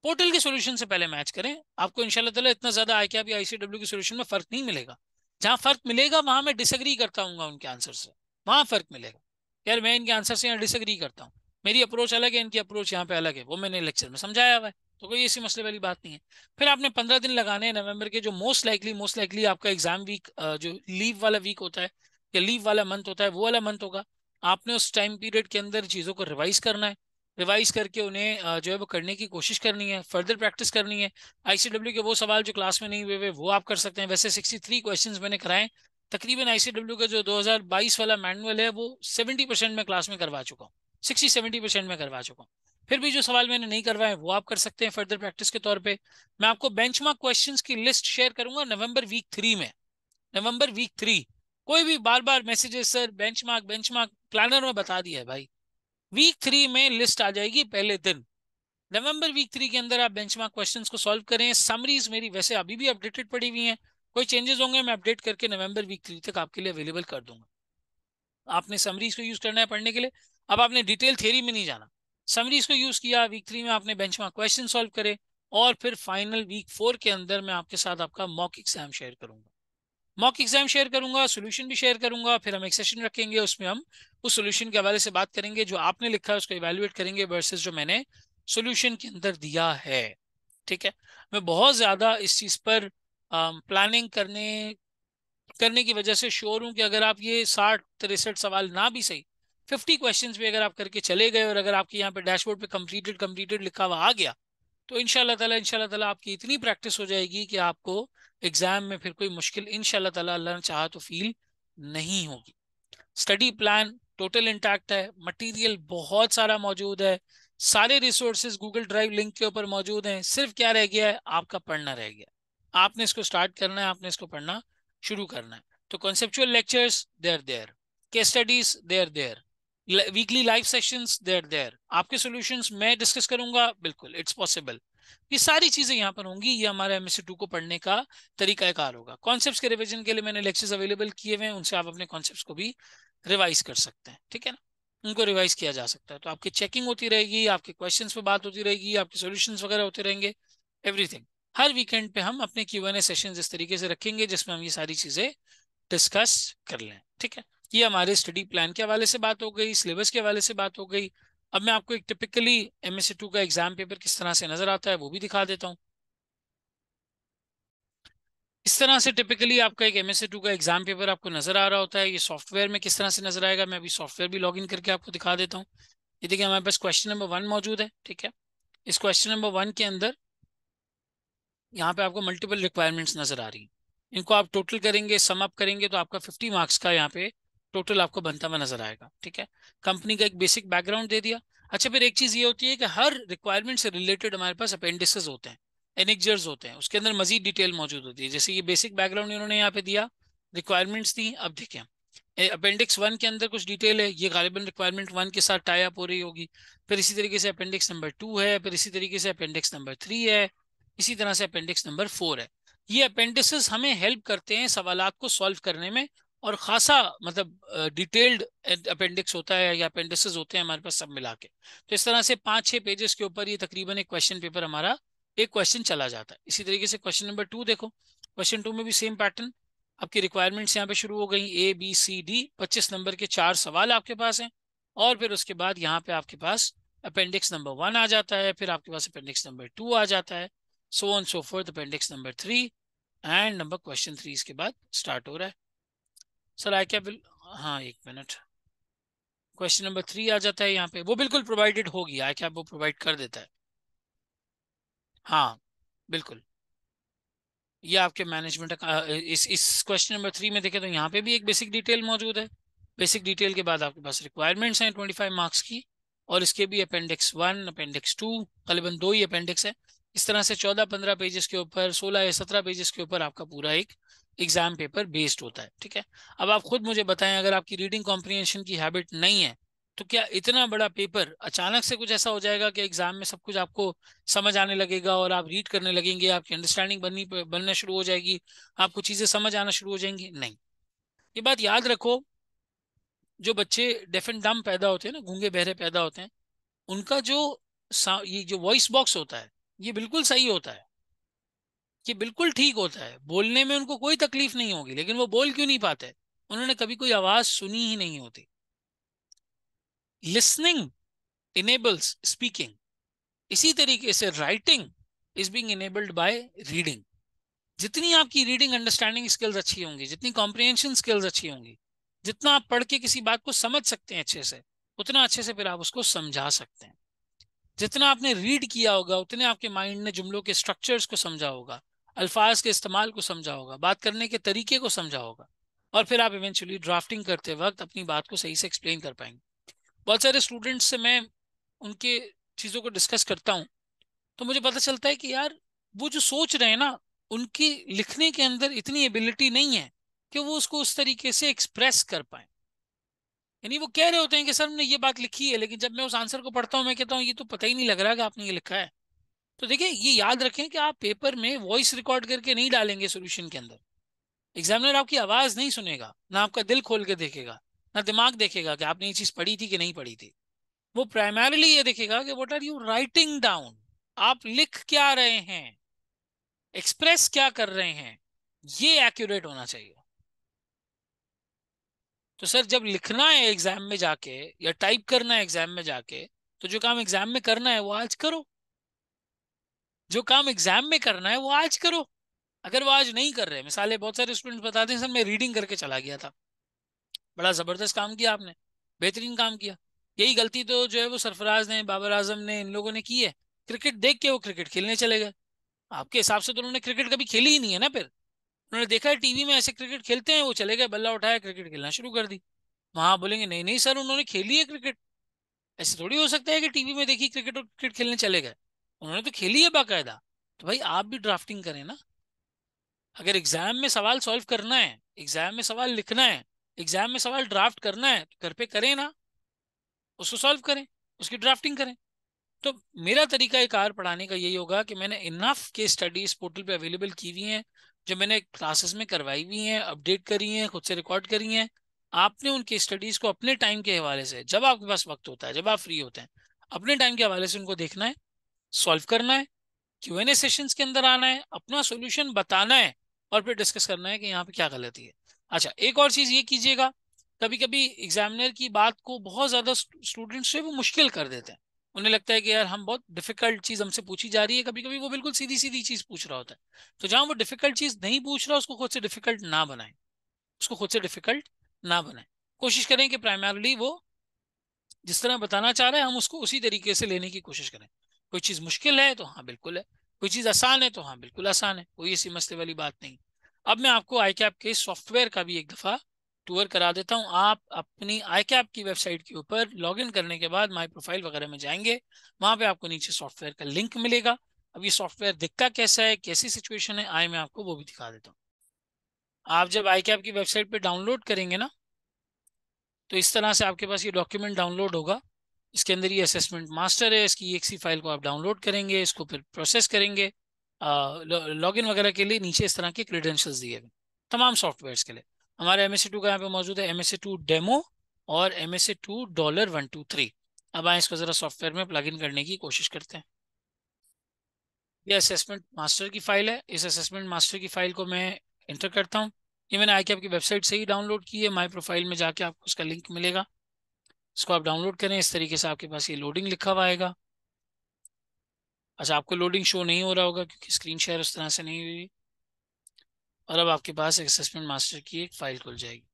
Speaker 1: पोर्टल के सोल्यूशन से पहले मैच करें आपको इनशाला इतना ज्यादा आई कैप या आईसीडब्ल्यू के सोल्यूशन में फर्क नहीं मिलेगा जहां फर्क मिलेगा वहां मैं डिसग्री करता हूँ उनके आंसर से वहां फर्क मिलेगा यार मैं इनके आंसर से यहाँ डिसग्री करता हूँ मेरी अप्रोच अलग है इनकी अप्रोच यहाँ पे अलग है वो मैंने लेक्चर में समझाया हुआ है तो कोई ऐसी मसले वाली बात नहीं है फिर आपने पंद्रह दिन लगाने हैं नवंबर के जो मोस्ट लाइकली मोस्ट लाइकली आपका एग्जाम वीक जो लीव वाला वीक होता है या लीव वाला मंथ होता है वो वाला मंथ होगा आपने उस टाइम पीरियड के अंदर चीज़ों को रिवाइज करना है रिवाइज करके उन्हें जो है वो करने की कोशिश करनी है फर्दर प्रैक्टिस करनी है आईसीडब्ल्यू के वो सवाल जो क्लास में नहीं हुए हुए वो आप कर सकते हैं वैसे 63 क्वेश्चन मैंने कराएं तकरीबन आईसीडब्ल्यू का जो 2022 वाला मैनुअल है वो 70 परसेंट मैं क्लास में करवा चुका हूँ सिक्सटी सेवेंटी परसेंट में करवा चुका हूँ फिर भी जो सवाल मैंने नहीं करवाए वो आप कर सकते हैं फर्दर प्रैक्टिस के तौर पर मैं आपको बेंच क्वेश्चन की लिस्ट शेयर करूंगा नवंबर वीक थ्री में नवंबर वीक थ्री कोई भी बार बार messages sir bench mark planner में बता दिया है भाई वीक थ्री में लिस्ट आ जाएगी पहले दिन नवंबर वीक थ्री के अंदर आप बेंचमार्क क्वेश्चंस को सॉल्व करें समरीज मेरी वैसे अभी भी अपडेटेड पड़ी हुई हैं कोई चेंजेस होंगे मैं अपडेट करके नवंबर वीक थ्री तक आपके लिए अवेलेबल कर दूंगा आपने समरीज को यूज करना है पढ़ने के लिए अब आपने डिटेल थेरी में नहीं जाना समरीज को यूज किया वीक थ्री में आपने बेंच क्वेश्चन सॉल्व करे और फिर फाइनल वीक फोर के अंदर मैं आपके साथ आपका मॉक एग्जाम शेयर करूंगा मॉक एग्जाम शेयर करूंगा सोल्यूशन भी शेयर करूंगा फिर हम एक सेशन रखेंगे उसमें हम उस सोल्यूशन के हवाले से बात करेंगे जो आपने लिखा है उसको इवेल्युएट करेंगे वर्सेस जो मैंने सोल्यूशन के अंदर दिया है ठीक है मैं बहुत ज़्यादा इस चीज़ पर प्लानिंग करने करने की वजह से श्योर हूँ कि अगर आप ये साठ तिरसठ सवाल ना भी सही फिफ्टी क्वेश्चन भी अगर आप करके चले गए और अगर आपके यहाँ पे डैशबोर्ड पे कम्प्लीटेड कम्प्लीटेड लिखा हुआ आ गया तो इनशाला इनशाला तला आपकी इतनी प्रैक्टिस हो जाएगी कि आपको एग्जाम में फिर कोई मुश्किल इन शाह अल्लाह ने चाहा तो फील नहीं होगी स्टडी प्लान टोटल इंटैक्ट है मटेरियल बहुत सारा मौजूद है सारे रिसोर्सेज गूगल ड्राइव लिंक के ऊपर मौजूद हैं सिर्फ क्या रह गया है आपका पढ़ना रह गया आपने इसको स्टार्ट करना है आपने इसको पढ़ना शुरू करना है तो conceptual lectures there there case studies there there weekly live sessions there there आपके सॉल्यूशंस मैं डिस्कस करूंगा बिल्कुल इट्स पॉसिबल ये सारी चीजें यहाँ पर होंगी ये हमारे एम टू को पढ़ने का तरीका कार होगा कॉन्सेप्ट के रिविजन के लिए मैंने लेक्चर्स अवेलेबल किए हुए हैं उनसे आप अपने कॉन्सेप्ट को भी रिवाइज कर सकते हैं ठीक है ना उनको रिवाइज किया जा सकता है तो आपकी चेकिंग होती रहेगी आपके क्वेश्चन पे बात होती रहेगी आपके सोल्यूशन वगैरह होते रहेंगे एवरीथिंग हर वीकेंड पे हम अपने क्यू एन ए सेशन इस तरीके से रखेंगे जिसमें हम ये सारी चीजें डिस्कस कर लें ठीक है ये हमारे स्टडी प्लान के हवाले से बात हो गई सिलेबस के हवाले से बात हो गई अब मैं आपको एक टिपिकली एम एस टू का एग्जाम पेपर किस तरह से नजर आता है वो भी दिखा देता हूँ इस तरह से टिपिकली आपका एक एम एस टू का एग्जाम पेपर आपको नजर आ रहा होता है ये सॉफ्टवेयर में किस तरह से नजर आएगा मैं अभी सॉफ्टवेयर भी लॉग इन करके आपको दिखा देता हूँ ये देखिए हमारे पास क्वेश्चन नंबर वन मौजूद है ठीक है इस क्वेश्चन नंबर वन के अंदर यहाँ पे आपको मल्टीपल रिक्वायरमेंट्स नजर आ रही है इनको आप टोटल करेंगे सम अप करेंगे तो आपका फिफ्टी मार्क्स का यहाँ पे टोटल आपको बनता हुआ नजर आएगा ठीक है कंपनी का एक बेसिक बैकग्राउंड दे दिया अच्छा फिर एक चीज ये होती है कि हर रिक्वायरमेंट से रिलेटेड हमारे पास अपेंडिसेस होते हैं एनेक्जर्स होते हैं उसके अंदर मजीद डिटेल मौजूद होती है जैसे ये बेसिक बैकग्राउंड इन्होंने यहाँ पे दिया रिक्वायरमेंट्स दी अब देखिए अपेंडिक्स वन के अंदर कुछ डिटेल है ये गालिबन रिक्वायरमेंट वन के साथ टाई अप हो रही होगी फिर इसी तरीके से अपेंडिक्स नंबर टू है फिर इसी तरीके से अपेंडिक्स नंबर थ्री है इसी तरह से अपेंडिक्स नंबर फोर है ये अपेंडिसेस हमें हेल्प करते हैं सवाल को सॉल्व करने में और खासा मतलब डिटेल्ड अपेंडिक्स होता है या अपेंडिक्स होते हैं हमारे पास सब मिला के तो इस तरह से पाँच छः पेजेस के ऊपर ये तकरीबन एक क्वेश्चन पेपर हमारा एक क्वेश्चन चला जाता है इसी तरीके से क्वेश्चन नंबर टू देखो क्वेश्चन टू में भी सेम पैटर्न आपकी रिक्वायरमेंट्स यहाँ पे शुरू हो गई ए बी सी डी पच्चीस नंबर के चार सवाल आपके पास हैं और फिर उसके बाद यहाँ पे आपके पास अपेंडिक्स नंबर वन आ जाता है फिर आपके पास अपेंडिक्स नंबर टू आ जाता है so on so forth appendix number three and number question three इसके बाद स्टार्ट हो रहा है सर आई क्या बिल हाँ एक मिनट क्वेश्चन नंबर थ्री आ जाता है यहाँ पे वो बिल्कुल प्रोवाइडेड होगी आई क्या वो प्रोवाइड कर देता है हाँ बिल्कुल ये आपके मैनेजमेंट इस इस क्वेश्चन नंबर थ्री में देखें तो यहाँ पे भी एक बेसिक डिटेल मौजूद है बेसिक डिटेल के बाद आपके पास रिक्वायरमेंट्स हैं ट्वेंटी फाइव मार्क्स की और इसके भी अपेंडिक्स वन अपेंडिक्स टू करीबन दो ही अपेंडिक्स है इस तरह से चौदह पंद्रह पेजेस के ऊपर सोलह या सत्रह पेजेस के ऊपर आपका पूरा एक एग्जाम पेपर बेस्ड होता है ठीक है अब आप खुद मुझे बताएं अगर आपकी रीडिंग कॉम्प्रिहेंशन की हैबिट नहीं है तो क्या इतना बड़ा पेपर अचानक से कुछ ऐसा हो जाएगा कि एग्जाम में सब कुछ आपको समझ आने लगेगा और आप रीड करने लगेंगे आपकी अंडरस्टैंडिंग बननी बनना शुरू हो जाएगी आपको चीज़ें समझ आना शुरू हो जाएंगी नहीं ये बात याद रखो जो बच्चे डेफ एंड डम पैदा होते हैं ना घूंगे बहरे पैदा होते हैं उनका जो ये जो वॉइस बॉक्स होता है ये बिल्कुल सही होता है कि बिल्कुल ठीक होता है बोलने में उनको कोई तकलीफ नहीं होगी लेकिन वो बोल क्यों नहीं पाते उन्होंने कभी कोई आवाज सुनी ही नहीं होती लिसनिंग इनेबल्स स्पीकिंग इसी तरीके से writing is being enabled by reading जितनी आपकी रीडिंग अंडरस्टैंडिंग स्किल्स अच्छी होंगी जितनी कॉम्प्रिहेंशन स्किल्स अच्छी होंगी जितना आप पढ़ के किसी बात को समझ सकते हैं अच्छे से उतना अच्छे से फिर आप उसको समझा सकते हैं जितना आपने रीड किया होगा उतने आपके माइंड ने जुमलों के स्ट्रक्चर्स को समझा होगा अल्फाज के इस्तेमाल को समझा होगा बात करने के तरीके को समझा होगा और फिर आप इवेंचुअली ड्राफ्टिंग करते वक्त अपनी बात को सही से एक्सप्लेन कर पाएंगे बहुत सारे स्टूडेंट्स से मैं उनके चीज़ों को डिस्कस करता हूँ तो मुझे पता चलता है कि यार वो जो सोच रहे हैं ना उनकी लिखने के अंदर इतनी एबिलिटी नहीं है कि वो उसको उस तरीके से एक्सप्रेस कर पाए यानी वो कह रहे होते हैं कि सर ने ये बात लिखी है लेकिन जब मैं उस आंसर को पढ़ता हूँ मैं कहता हूँ ये तो पता ही नहीं लग रहा कि आपने ये लिखा है तो देखिए ये याद रखें कि आप पेपर में वॉइस रिकॉर्ड करके नहीं डालेंगे सोल्यूशन के अंदर एग्जामिनर आपकी आवाज नहीं सुनेगा ना आपका दिल खोल के देखेगा ना दिमाग देखेगा कि आपने ये चीज पढ़ी थी कि नहीं पढ़ी थी वो प्राइमरीली ये देखेगा कि what are you writing down आप लिख क्या रहे हैं एक्सप्रेस क्या कर रहे हैं ये एक्यूरेट होना चाहिए तो सर जब लिखना है एग्जाम में जाके या टाइप करना है एग्जाम में जाके तो जो काम एग्जाम में करना है वो आज करो जो काम एग्जाम में करना है वो आज करो अगर वो आज नहीं कर रहे मिसाले बहुत सारे स्टूडेंट बताते हैं सर मैं रीडिंग करके चला गया था बड़ा ज़बरदस्त काम किया आपने बेहतरीन काम किया यही गलती तो जो है वो सरफराज ने बाबर आजम ने इन लोगों ने की है क्रिकेट देख के वो क्रिकेट खेलने चले गए आपके हिसाब से तो उन्होंने क्रिकेट कभी खेली ही नहीं है ना फिर उन्होंने देखा है टीवी में ऐसे क्रिकेट खेलते हैं वो चले गए बल्ला उठाया क्रिकेट खेलना शुरू कर दी वहाँ बोलेंगे नहीं नहीं सर उन्होंने खेली है क्रिकेट ऐसे थोड़ी हो सकता है कि टीवी में देखी क्रिकेट और क्रिकेट खेलने चले गए उन्होंने तो खेली है बाकायदा तो भाई आप भी ड्राफ्टिंग करें ना अगर एग्जाम में सवाल सॉल्व करना है एग्जाम में सवाल लिखना है एग्जाम में सवाल ड्राफ्ट करना है तो घर पे करें ना उसको सॉल्व करें उसकी ड्राफ्टिंग करें तो मेरा तरीका एक आर पढ़ाने का यही होगा कि मैंने इनफ के स्टडीज पोर्टल पे अवेलेबल की हुई हैं जो मैंने क्लासेस में करवाई हुई हैं अपडेट करी हैं खुद से रिकॉर्ड करी हैं आपने उन केस स्टडीज को अपने टाइम के हवाले से जब आपके पास वक्त होता है जब आप फ्री होते हैं अपने टाइम के हवाले से उनको देखना है सॉल्व करना है क्यू एन ए सेशन के अंदर आना है अपना सोल्यूशन बताना है और फिर डिस्कस करना है कि यहाँ पे क्या गलती है अच्छा एक और चीज़ ये कीजिएगा कभी कभी एग्जामिनर की बात को बहुत ज़्यादा स्टूडेंट्स जो है वो मुश्किल कर देते हैं उन्हें लगता है कि यार हम बहुत डिफिकल्ट चीज़ हमसे पूछी जा रही है कभी कभी वो बिल्कुल सीधी सीधी चीज़ पूछ रहा होता है तो जहाँ वो डिफिकल्ट चीज़ नहीं पूछ रहा उसको खुद से डिफिकल्ट ना बनाएं उसको खुद से डिफिकल्ट ना बनाए कोशिश करें कि प्राइमरली वो जिस तरह बताना चाह रहे हैं हम उसको उसी तरीके से लेने की कोशिश करें कोई चीज मुश्किल है तो हाँ बिल्कुल है कोई चीज आसान है तो हाँ बिल्कुल आसान है कोई ऐसी मसले वाली बात नहीं अब मैं आपको आई कैप के सॉफ्टवेयर का भी एक दफा टूर करा देता हूँ आप अपनी आई कैप की वेबसाइट के ऊपर लॉगिन करने के बाद माई प्रोफाइल वगैरह में जाएंगे वहां पे आपको नीचे सॉफ्टवेयर का लिंक मिलेगा अब ये सॉफ्टवेयर दिखता कैसा है कैसी सिचुएशन है आई मैं आपको वो भी दिखा देता हूँ आप जब आई कैप की वेबसाइट पर डाउनलोड करेंगे ना तो इस तरह से आपके पास ये डॉक्यूमेंट डाउनलोड होगा इसके अंदर ये असेसमेंट मास्टर है इसकी एक सी फाइल को आप डाउनलोड करेंगे इसको फिर प्रोसेस करेंगे लॉग इन वगैरह के लिए नीचे इस तरह के क्रीडेंशियल्स दिए गए तमाम सॉफ्टवेयर के लिए हमारे एम एस टू का यहाँ पे मौजूद है एम एस टू डेमो और M S two dollar one two three अब आए इसको ज़रा सॉफ्टवेयर में प्लग इन करने की कोशिश करते हैं ये असेसमेंट मास्टर की फाइल है इस असेसमेंट मास्टर की फाइल को मैं इंटर करता हूँ ये मैंने आके आपकी वेबसाइट से ही डाउनलोड की है माई प्रोफाइल में जाके आपको उसका लिंक मिलेगा इसको आप डाउनलोड करें इस तरीके से आपके पास ये लोडिंग लिखा हुआ आएगा अच्छा आपको लोडिंग शो नहीं हो रहा होगा क्योंकि स्क्रीन शेयर उस तरह से नहीं हुई और अब आपके पास एक असेसमेंट मास्टर की एक फाइल खुल जाएगी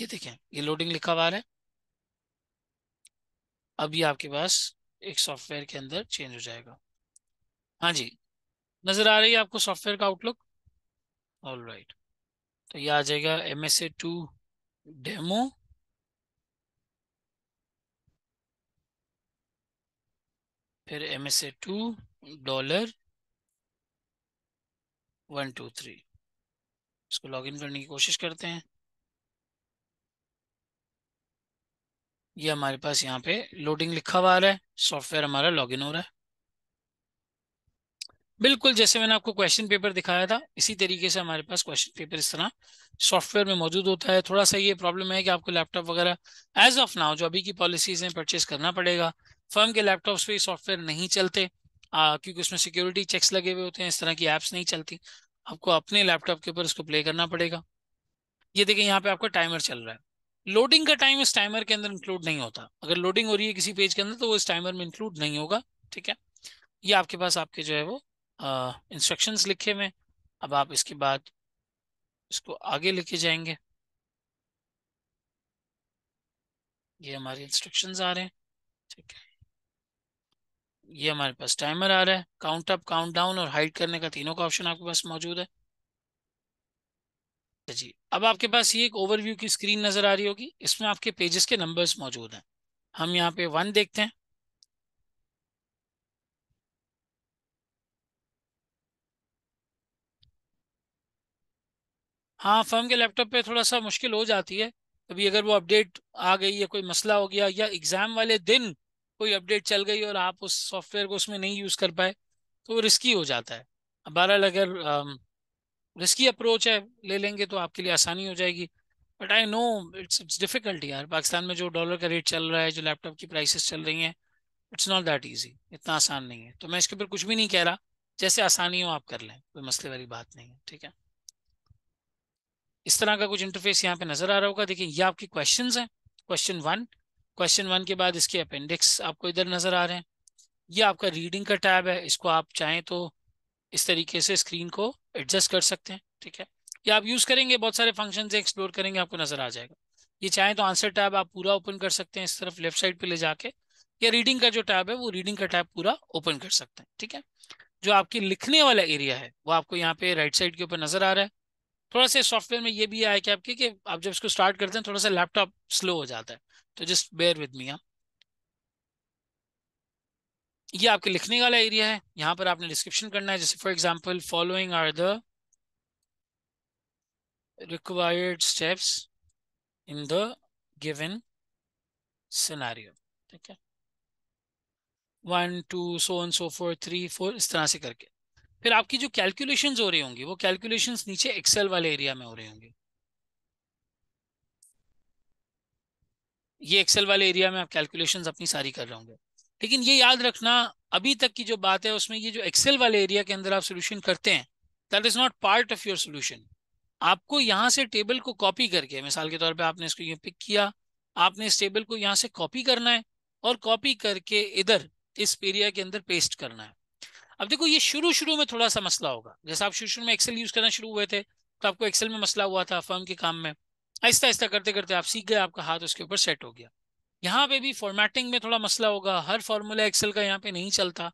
Speaker 1: ये देखें ये लोडिंग लिखा हुआ है अब ये आपके पास एक सॉफ्टवेयर के अंदर चेंज हो जाएगा हाँ जी नज़र आ रही है आपको सॉफ्टवेयर का आउटलुक ऑल राइट तो ये आ जाएगा M S A two demo फिर M S A two dollar one two three इसको लॉगिन करने की कोशिश करते हैं ये हमारे पास यहाँ पे लोडिंग लिखा हुआ आ रहा है सॉफ्टवेयर हमारा लॉगिन हो रहा है बिल्कुल जैसे मैंने आपको क्वेश्चन पेपर दिखाया था इसी तरीके से हमारे पास क्वेश्चन पेपर इस तरह सॉफ्टवेयर में मौजूद होता है थोड़ा सा ये प्रॉब्लम है कि आपको लैपटॉप वगैरह एज ऑफ नाउ जो अभी की पॉलिसीज हैं परचेज करना पड़ेगा फर्म के लैपटॉप्स पे सॉफ्टवेयर नहीं चलते आ, क्योंकि उसमें सिक्योरिटी चेक्स लगे हुए होते हैं इस तरह की ऐप्स नहीं चलती आपको अपने लैपटॉप के ऊपर इसको प्ले करना पड़ेगा ये देखिए यहाँ पे आपका टाइमर चल रहा है लोडिंग का टाइम इस टाइमर के अंदर इंक्लूड नहीं होता अगर लोडिंग हो रही है किसी पेज के अंदर तो वो इस टाइमर में इंक्लूड नहीं होगा ठीक है ये आपके पास आपके जो है वो इंस्ट्रक्शन लिखे हुए अब आप इसके बाद इसको आगे लेके जाएंगे ये हमारे इंस्ट्रक्शंस आ रहे हैं ठीक है ये हमारे पास टाइमर आ रहा है काउंट अप काउंट डाउन और हाइड करने का तीनों का ऑप्शन आपके पास मौजूद है अच्छा जी अब आपके पास ये एक ओवरव्यू की स्क्रीन नजर आ रही होगी इसमें आपके पेजेस के नंबर्स मौजूद हैं हम यहाँ पे वन देखते हैं हाँ फर्म के लैपटॉप पे थोड़ा सा मुश्किल हो जाती है अभी अगर वो अपडेट आ गई या कोई मसला हो गया या एग्जाम वाले दिन कोई अपडेट चल गई और आप उस सॉफ्टवेयर को उसमें नहीं यूज़ कर पाए तो वो रिस्की हो जाता है बहरहाल अगर रिस्की अप्रोच है ले लेंगे तो आपके लिए आसानी हो जाएगी but I know it's it's difficult यार पाकिस्तान में जो डॉलर का रेट चल रहा है जो लैपटॉप की प्राइसेस चल रही हैं इट्स नॉट दैट ईजी इतना आसान नहीं है तो मैं इसके ऊपर कुछ भी नहीं कह रहा जैसे आसानी हो आप कर लें कोई मसले वाली बात नहीं है ठीक है इस तरह का कुछ इंटरफेस यहाँ पे नजर आ रहा होगा देखिए ये आपके क्वेश्चन हैं क्वेश्चन वन क्वेश्चन वन के बाद इसके अपेंडिक्स आपको इधर नजर आ रहे हैं ये आपका रीडिंग का टैब है इसको आप चाहें तो इस तरीके से स्क्रीन को एडजस्ट कर सकते हैं ठीक है या आप यूज करेंगे बहुत सारे फंक्शन एक्सप्लोर करेंगे आपको नजर आ जाएगा ये चाहें तो आंसर टैब आप पूरा ओपन कर सकते हैं इस तरफ लेफ्ट साइड पे ले जाके या रीडिंग का जो टैब है वो रीडिंग का टैब पूरा ओपन कर सकते हैं ठीक है जो आपकी लिखने वाला एरिया है वो आपको यहाँ पे राइट साइड के ऊपर नजर आ रहा है थोड़ा सा सॉफ्टवेयर में ये भी आया कि आपके कि आप जब इसको स्टार्ट करते हैं थोड़ा सा लैपटॉप स्लो हो जाता है तो जस्ट बेयर विद मी आप ये आपके लिखने वाला एरिया है यहां पर आपने डिस्क्रिप्शन करना है जैसे for example following are the required steps in the given scenario ठीक है one two so and so four three four इस तरह से करके फिर आपकी जो कैलकुलेशन हो रही होंगी वो कैलकुलेशन नीचे एक्सेल वाले एरिया में हो रही होंगी ये एक्सेल वाले एरिया में आप कैलकुलेशन अपनी सारी कर रहे होंगे लेकिन ये याद रखना अभी तक की जो बात है उसमें ये जो एक्सेल वाले एरिया के अंदर आप सोल्यूशन करते हैं that is not part of your solution आपको यहाँ से टेबल को कॉपी करके मिसाल के तौर पे आपने इसको ये पिक किया आपने इस टेबल को यहाँ से कॉपी करना है और कॉपी करके इधर इस एरिया के अंदर पेस्ट करना है अब देखो ये शुरू शुरू में थोड़ा सा मसला होगा जैसे आप शुरू शुरू में एक्सेल यूज करना शुरू हुए थे तो आपको एक्सेल में मसला हुआ था फर्म के काम में आहिस्ता आहिस्ता करते करते आप सीख गए आपका हाथ उसके ऊपर सेट हो गया यहाँ पे भी फॉर्मेटिंग में थोड़ा मसला होगा हर फॉर्मूला एक्सेल का यहाँ पे नहीं चलता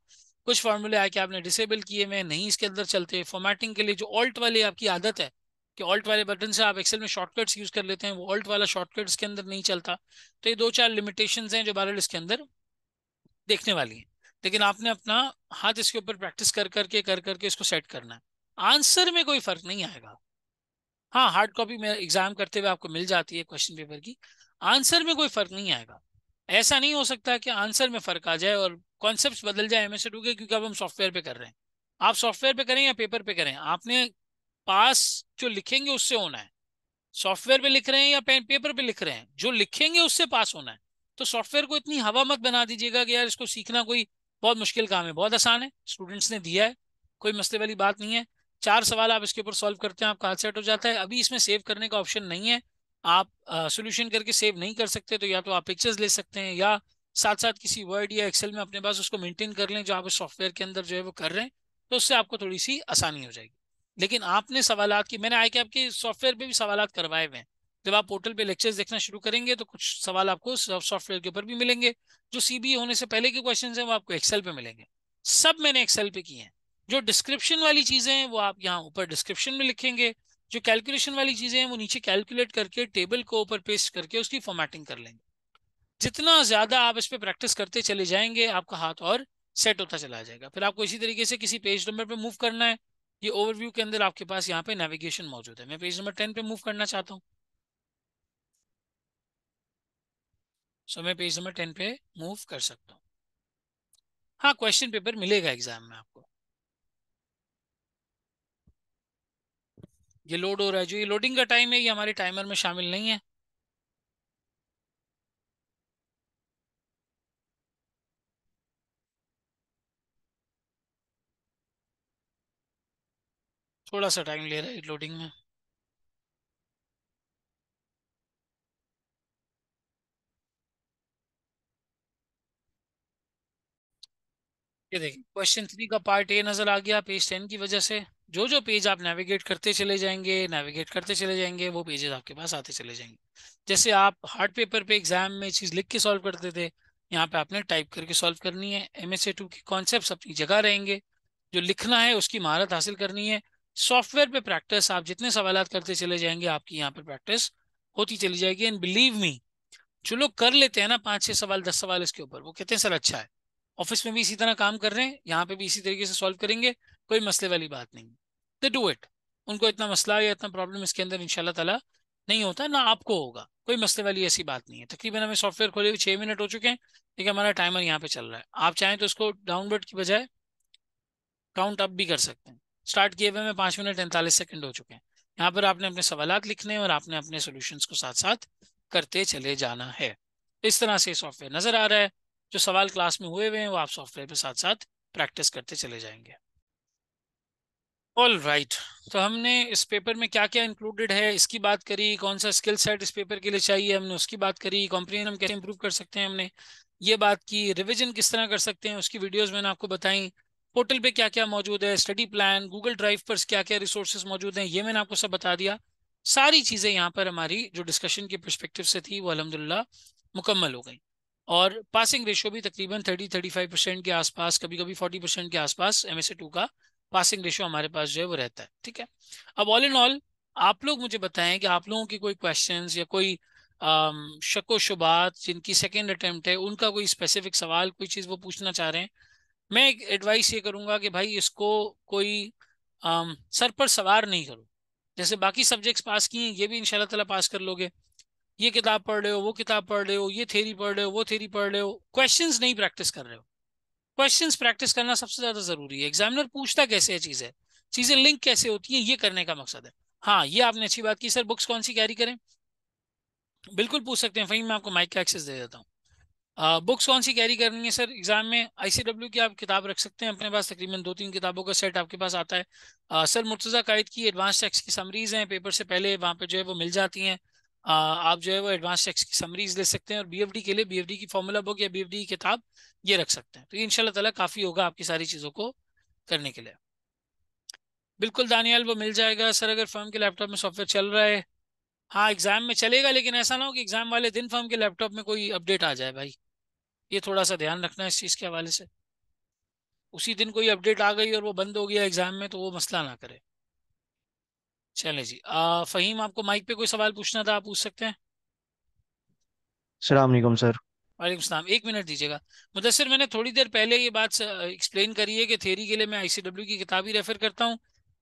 Speaker 1: कुछ फार्मूले आके आपने डिसेबल किए में नहीं इसके अंदर चलते फॉर्मेटिंग के लिए जो ऑल्ट वाले आपकी आदत है कि ऑल्ट वाले बटन से आप एक्सेल में शॉर्टकट्स यूज कर लेते हैं वो ऑल्ट वाला शॉर्टकट्स के अंदर नहीं चलता तो ये दो चार लिमिटेशंस हैं जो बारह इसके अंदर देखने वाली हैं लेकिन आपने अपना हाथ इसके ऊपर प्रैक्टिस कर करके कर करके इसको सेट करना है आंसर में कोई फर्क नहीं आएगा हाँ हार्ड कॉपी में एग्जाम करते हुए आपको मिल जाती है क्वेश्चन पेपर की आंसर में कोई फर्क नहीं आएगा ऐसा नहीं हो सकता कि आंसर में फर्क आ जाए और कॉन्सेप्ट बदल जाए एस टू के क्योंकि अब हम सॉफ्टवेयर पे कर रहे हैं आप सॉफ्टवेयर पे करें या पेपर पे करें आपने पास जो लिखेंगे उससे होना है सॉफ्टवेयर पे लिख रहे हैं या पेपर पे लिख रहे हैं जो लिखेंगे उससे पास होना है तो सॉफ्टवेयर को इतनी हवा मत बना दीजिएगा कि यार इसको सीखना कोई बहुत मुश्किल काम है बहुत आसान है स्टूडेंट्स ने दिया है कोई मसले वाली बात नहीं है चार सवाल आप इसके ऊपर सॉल्व करते हैं आपका हाथ सेट हो जाता है अभी इसमें सेव करने का ऑप्शन नहीं है आप सोल्यूशन करके सेव नहीं कर सकते तो या तो आप पिक्चर्स ले सकते हैं या साथ साथ किसी वर्ड या एक्सेल में अपने पास उसको मेंटेन कर लें जो आप उस सॉफ्टवेयर के अंदर जो है वो कर रहे हैं तो उससे आपको थोड़ी सी आसानी हो जाएगी लेकिन आपने सवाल की मैंने आए कि आपके सॉफ्टवेयर पर भी सवाल करवाए हुए हैं जब आप पोर्टल पे लेक्चर्स देखना शुरू करेंगे तो कुछ सवाल आपको सॉफ्टवेयर के ऊपर भी मिलेंगे जो सीबीए e होने से पहले के क्वेश्चन हैं वो आपको एक्सेल पे मिलेंगे सब मैंने एक्सेल पे किए हैं जो डिस्क्रिप्शन वाली चीजें हैं वो आप यहाँ ऊपर डिस्क्रिप्शन में लिखेंगे जो कैलकुलेशन वाली चीजें हैं वो नीचे कैलकुलेट करके टेबल को ऊपर पेस्ट करके उसकी फॉर्मेटिंग कर लेंगे जितना ज्यादा आप इस पर प्रैक्टिस करते चले जाएंगे आपका हाथ और सेट होता चला जाएगा फिर आपको इसी तरीके से किसी पेज नंबर पे मूव करना है ये ओवरव्यू के अंदर आपके पास यहाँ पे नेविगेशन मौजूद है मैं पेज नंबर टेन पे मूव करना चाहता हूँ सो मैं पेज नंबर टेन पे मूव कर सकता हूँ हाँ क्वेश्चन पेपर मिलेगा एग्जाम में आपको ये लोड हो रहा है जो ये लोडिंग का टाइम है ये हमारे टाइमर में शामिल नहीं है थोड़ा सा टाइम ले रहा है लोडिंग में ये देखिए क्वेश्चन थ्री का पार्ट ए नजर आ गया पेज टेन की वजह से जो जो पेज आप नेविगेट करते चले जाएंगे नेविगेट करते चले जाएंगे वो पेजेस आपके पास आते चले जाएंगे जैसे आप हार्ड पेपर पे एग्जाम में चीज लिख के सॉल्व करते थे यहाँ पे आपने टाइप करके सॉल्व करनी है एम एस ए टू के कॉन्सेप्ट अपनी जगह रहेंगे जो लिखना है उसकी महारत हासिल करनी है सॉफ्टवेयर पे प्रैक्टिस आप जितने सवाल करते चले जाएंगे आपकी यहाँ पर प्रैक्टिस होती चली जाएगी एंड बिलीव मी जो लोग कर लेते हैं ना पांच छह सवाल दस सवाल इसके ऊपर वो कितने सर अच्छा है ऑफिस में भी इसी तरह काम कर रहे हैं यहाँ पे भी इसी तरीके से सॉल्व करेंगे कोई मसले वाली बात नहीं दे डू इट उनको इतना मसला या इतना प्रॉब्लम इसके अंदर इनशाला तला नहीं होता ना आपको होगा कोई मसले वाली ऐसी बात नहीं है तकरीबन हमें सॉफ्टवेयर खोले हुए छः मिनट हो चुके हैं लेकिन हमारा टाइमर यहाँ पे चल रहा है आप चाहें तो इसको डाउनलोड की बजाय काउंट अप भी कर सकते हैं स्टार्ट किए हुए हमें पाँच मिनट पैंतालीस सेकेंड हो चुके हैं यहाँ पर आपने अपने सवाल लिखने और आपने अपने सोल्यूशन को साथ साथ करते चले जाना है इस तरह से सॉफ्टवेयर नजर आ रहा है जो सवाल क्लास में हुए हुए हैं वो आप सॉफ्टवेयर पे साथ साथ प्रैक्टिस करते चले जाएंगे ऑल राइट right. तो हमने इस पेपर में क्या क्या इंक्लूडेड है इसकी बात करी कौन सा स्किल सेट इस पेपर के लिए चाहिए हमने उसकी बात करी कॉम्प्रीन हम कैसे इंप्रूव कर सकते हैं हमने ये बात की रिविजन किस तरह कर सकते हैं उसकी वीडियोज मैंने आपको बताई पोर्टल पे क्या क्या मौजूद है स्टडी प्लान गूगल ड्राइव पर क्या क्या रिसोर्सेज मौजूद हैं ये मैंने आपको सब बता दिया सारी चीज़ें यहाँ पर हमारी जो डिस्कशन के परस्पेक्टिव से थी वो अलहमदिल्ला मुकम्मल हो गई और पासिंग रेशियो भी तकरीबन 30-35 परसेंट के आसपास कभी कभी 40 परसेंट के आसपास एम टू का पासिंग रेशियो हमारे पास जो है वो रहता है ठीक है अब ऑल इन ऑल आप लोग मुझे बताएं कि आप लोगों की कोई क्वेश्चन या कोई शको शुबात जिनकी सेकेंड अटैम्प्ट है उनका कोई स्पेसिफिक सवाल कोई चीज़ वो पूछना चाह रहे हैं मैं एक एडवाइस ये करूँगा कि भाई इसको कोई आ, सर पर सवार नहीं करो जैसे बाकी सब्जेक्ट्स पास किए ये भी इन ताला पास कर लोगे ये किताब पढ़ रहे हो वो किताब पढ़ रहे हो ये थेरी पढ़ रहे हो वो थेरी पढ़ रहे हो क्वेश्चन नहीं प्रैक्टिस कर रहे हो क्वेश्चन प्रैक्टिस करना सबसे ज्यादा जरूरी है एग्जामिनर पूछता कैसे है चीजें चीजें लिंक कैसे होती है ये करने का मकसद है हाँ ये आपने अच्छी बात की सर बुक्स कौन सी कैरी करें बिल्कुल पूछ सकते हैं वहीं मैं आपको माइक का एक्सेस दे देता हूँ बुक्स कौन सी कैरी करनी है सर एग्जाम में आईसीडब्ल्यू की आप किताब रख सकते हैं अपने पास तकरीबन दो तीन किताबों का सेट आपके पास आता है आ, सर मुर्तज़ा कायद की एडवांस टैक्स की समरीज हैं पेपर से पहले वहाँ पे जो है वो मिल जाती हैं आप जो है वो एडवांस टैक्स की समरीज ले सकते हैं और बीएफडी के लिए बीएफडी की फॉर्मूला बुक या बीएफडी की किताब ये रख सकते हैं तो इन इनशाला तला काफ़ी होगा आपकी सारी चीज़ों को करने के लिए बिल्कुल दानियाल वो मिल जाएगा सर अगर फर्म के लैपटॉप में सॉफ्टवेयर चल रहा है हाँ एग्जाम में चलेगा लेकिन ऐसा ना हो कि एग्जाम वाले दिन फर्म के लैपटॉप में कोई अपडेट आ जाए भाई ये थोड़ा सा ध्यान रखना है इस चीज़ के हवाले से उसी दिन कोई अपडेट आ गई और वो बंद हो गया एग्जाम में तो वो मसला ना करे चले जी आ, फहीम आपको माइक पे कोई सवाल पूछना था आप पूछ सकते हैं
Speaker 2: सलामकुम सर
Speaker 1: वालेकुम सलाम एक मिनट दीजिएगा मुदसर मैंने थोड़ी देर पहले ये बात एक्सप्लेन करी है कि थेरी के लिए मैं आईसीडब्ल्यू की किताब ही रेफर करता हूँ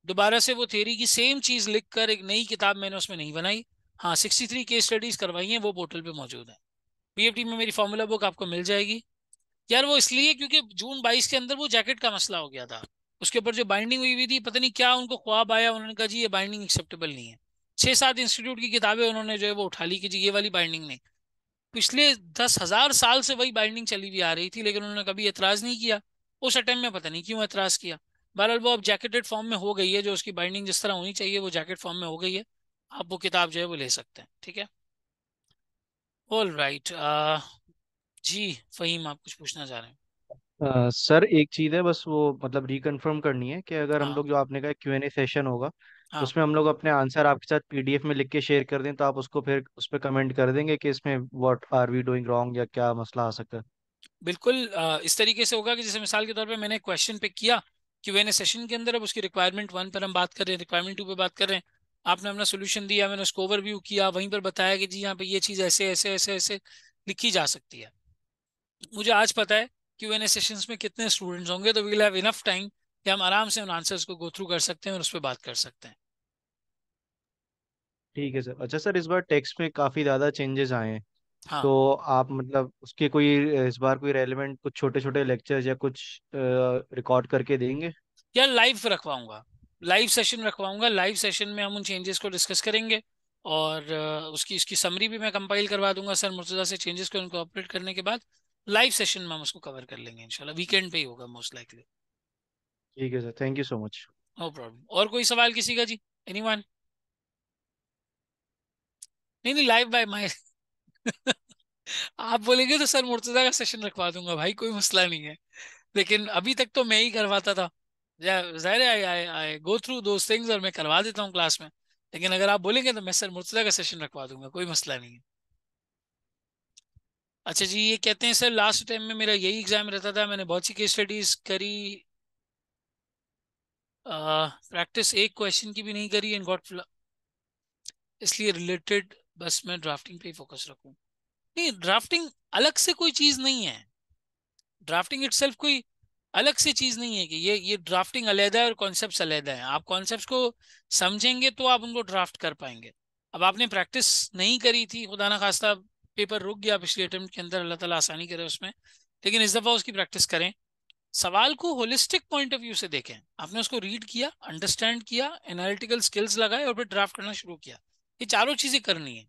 Speaker 1: दोबारा से वो थेरी की सेम चीज़ लिख कर एक नई किताब मैंने उसमें नहीं बनाई हाँ सिक्सटी थ्री केस स्टडीज़ करवाई हैं वो पोर्टल पर मौजूद है पी में मेरी फार्मूला बुक आपको मिल जाएगी यार वो इसलिए क्योंकि जून बाईस के अंदर वो जैकेट का मसला हो गया था उसके ऊपर जो बाइंडिंग हुई हुई थी पता नहीं क्या उनको ख्वाब आया उन्होंने कहा जी ये बाइंडिंग एक्सेप्टेबल नहीं है छः सात इंस्टीट्यूट की किताबें उन्होंने जो है वो उठा ली कि जी ये वाली बाइंडिंग नहीं पिछले दस हज़ार साल से वही बाइंडिंग चली हुई आ रही थी लेकिन उन्होंने कभी एतराज़ नहीं किया उस अटैम्प में पता नहीं क्यों एतराज़ किया बहरहाल वो अब जैकेटेड फॉर्म में हो गई है जो उसकी बाइंडिंग जिस तरह होनी चाहिए वो जैकेट फॉर्म में हो गई है आप वो किताब जो है वो ले सकते हैं ठीक है ऑल राइट right. Uh, जी फ़हीम आप कुछ पूछना चाह रहे हैं
Speaker 2: अ, सर एक चीज़ है बस वो मतलब रिकन्फर्म करनी है कि अगर हम हाँ। लोग जो आपने कहा क्यू एन ए सेशन होगा हाँ उसमें हम लोग अपने आंसर आपके साथ पीडीएफ में लिख के शेयर कर दें तो आप उसको फिर उस पर कमेंट कर देंगे कि इसमें what are we doing wrong या क्या मसला आ सकता है
Speaker 1: बिल्कुल इस तरीके से होगा कि जैसे मिसाल के तौर पे मैंने क्वेश्चन पे किया क्यूएनए सेशन के अंदर अब उसकी रिक्वायरमेंट वन पर हम बात कर रहे हैं रिक्वायरमेंट टू पे बात कर रहे हैं आपने अपना सोल्यूशन दिया मैंने उसको ओवरव्यू किया वहीं पर बताया कि जी यहाँ पे ये चीज़ ऐसे ऐसे ऐसे ऐसे लिखी जा सकती है मुझे आज पता है क्यू एन ए सेशंस में कितने स्टूडेंट्स होंगे तो वील हैव इनफ टाइम कि हम आराम से उन आंसर्स को गो थ्रू कर सकते हैं और उस पर बात कर सकते हैं
Speaker 2: ठीक है सर अच्छा सर इस बार टेक्स्ट में काफी ज्यादा चेंजेस आए हैं हाँ तो आप मतलब उसके कोई इस बार कोई रेलिवेंट कुछ छोटे छोटे लेक्चर्स या कुछ रिकॉर्ड करके देंगे
Speaker 1: या लाइव रखवाऊंगा लाइव सेशन रखवाऊंगा लाइव सेशन में हम उन चेंजेस को डिस्कस करेंगे और उसकी इसकी समरी भी मैं कंपाइल करवा दूंगा सर मुर्तजा से चेंजेस को इनको ऑपरेट करने के बाद लाइव सेशन में हम उसको कवर कर लेंगे इंशाल्लाह वीकेंड पे ही होगा मोस्ट लाइकली
Speaker 2: ठीक है sir thank you so much
Speaker 1: no problem और कोई सवाल किसी का जी एनीवन नहीं नहीं लाइव बाय माय आप बोलेंगे तो सर मुर्तजा का सेशन रखवा दूंगा भाई कोई मसला नहीं है लेकिन अभी तक तो मैं ही करवाता था जाहिर आई आई आई गो थ्रू दो थिंग्स और मैं करवा देता हूँ क्लास में लेकिन अगर आप बोलेंगे तो मैं सर मुर्तजा का सेशन रखवा दूंगा कोई मसला नहीं है अच्छा जी ये कहते हैं सर लास्ट टाइम में मेरा यही एग्जाम रहता था मैंने बहुत सी केस स्टडीज करी प्रैक्टिस एक क्वेश्चन की भी नहीं करी एंड गॉट इसलिए रिलेटेड बस मैं ड्राफ्टिंग पे ही फोकस रखूं नहीं ड्राफ्टिंग अलग से कोई चीज नहीं है ड्राफ्टिंग इट कोई अलग से चीज नहीं है कि ये ये ड्राफ्टिंग अलहदा है और कॉन्सेप्ट अलहदा है आप कॉन्सेप्ट को समझेंगे तो आप उनको ड्राफ्ट कर पाएंगे अब आपने प्रैक्टिस नहीं करी थी खुदा ना खास्ता पेपर रुक गया पिछले अटेम्प्ट के अंदर अल्लाह ताला आसानी करे उसमें लेकिन इस दफ़ा उसकी प्रैक्टिस करें सवाल को होलिस्टिक पॉइंट ऑफ व्यू से देखें आपने उसको रीड किया अंडरस्टैंड किया एनालिटिकल स्किल्स लगाए और फिर ड्राफ्ट करना शुरू किया ये चारों चीज़ें करनी है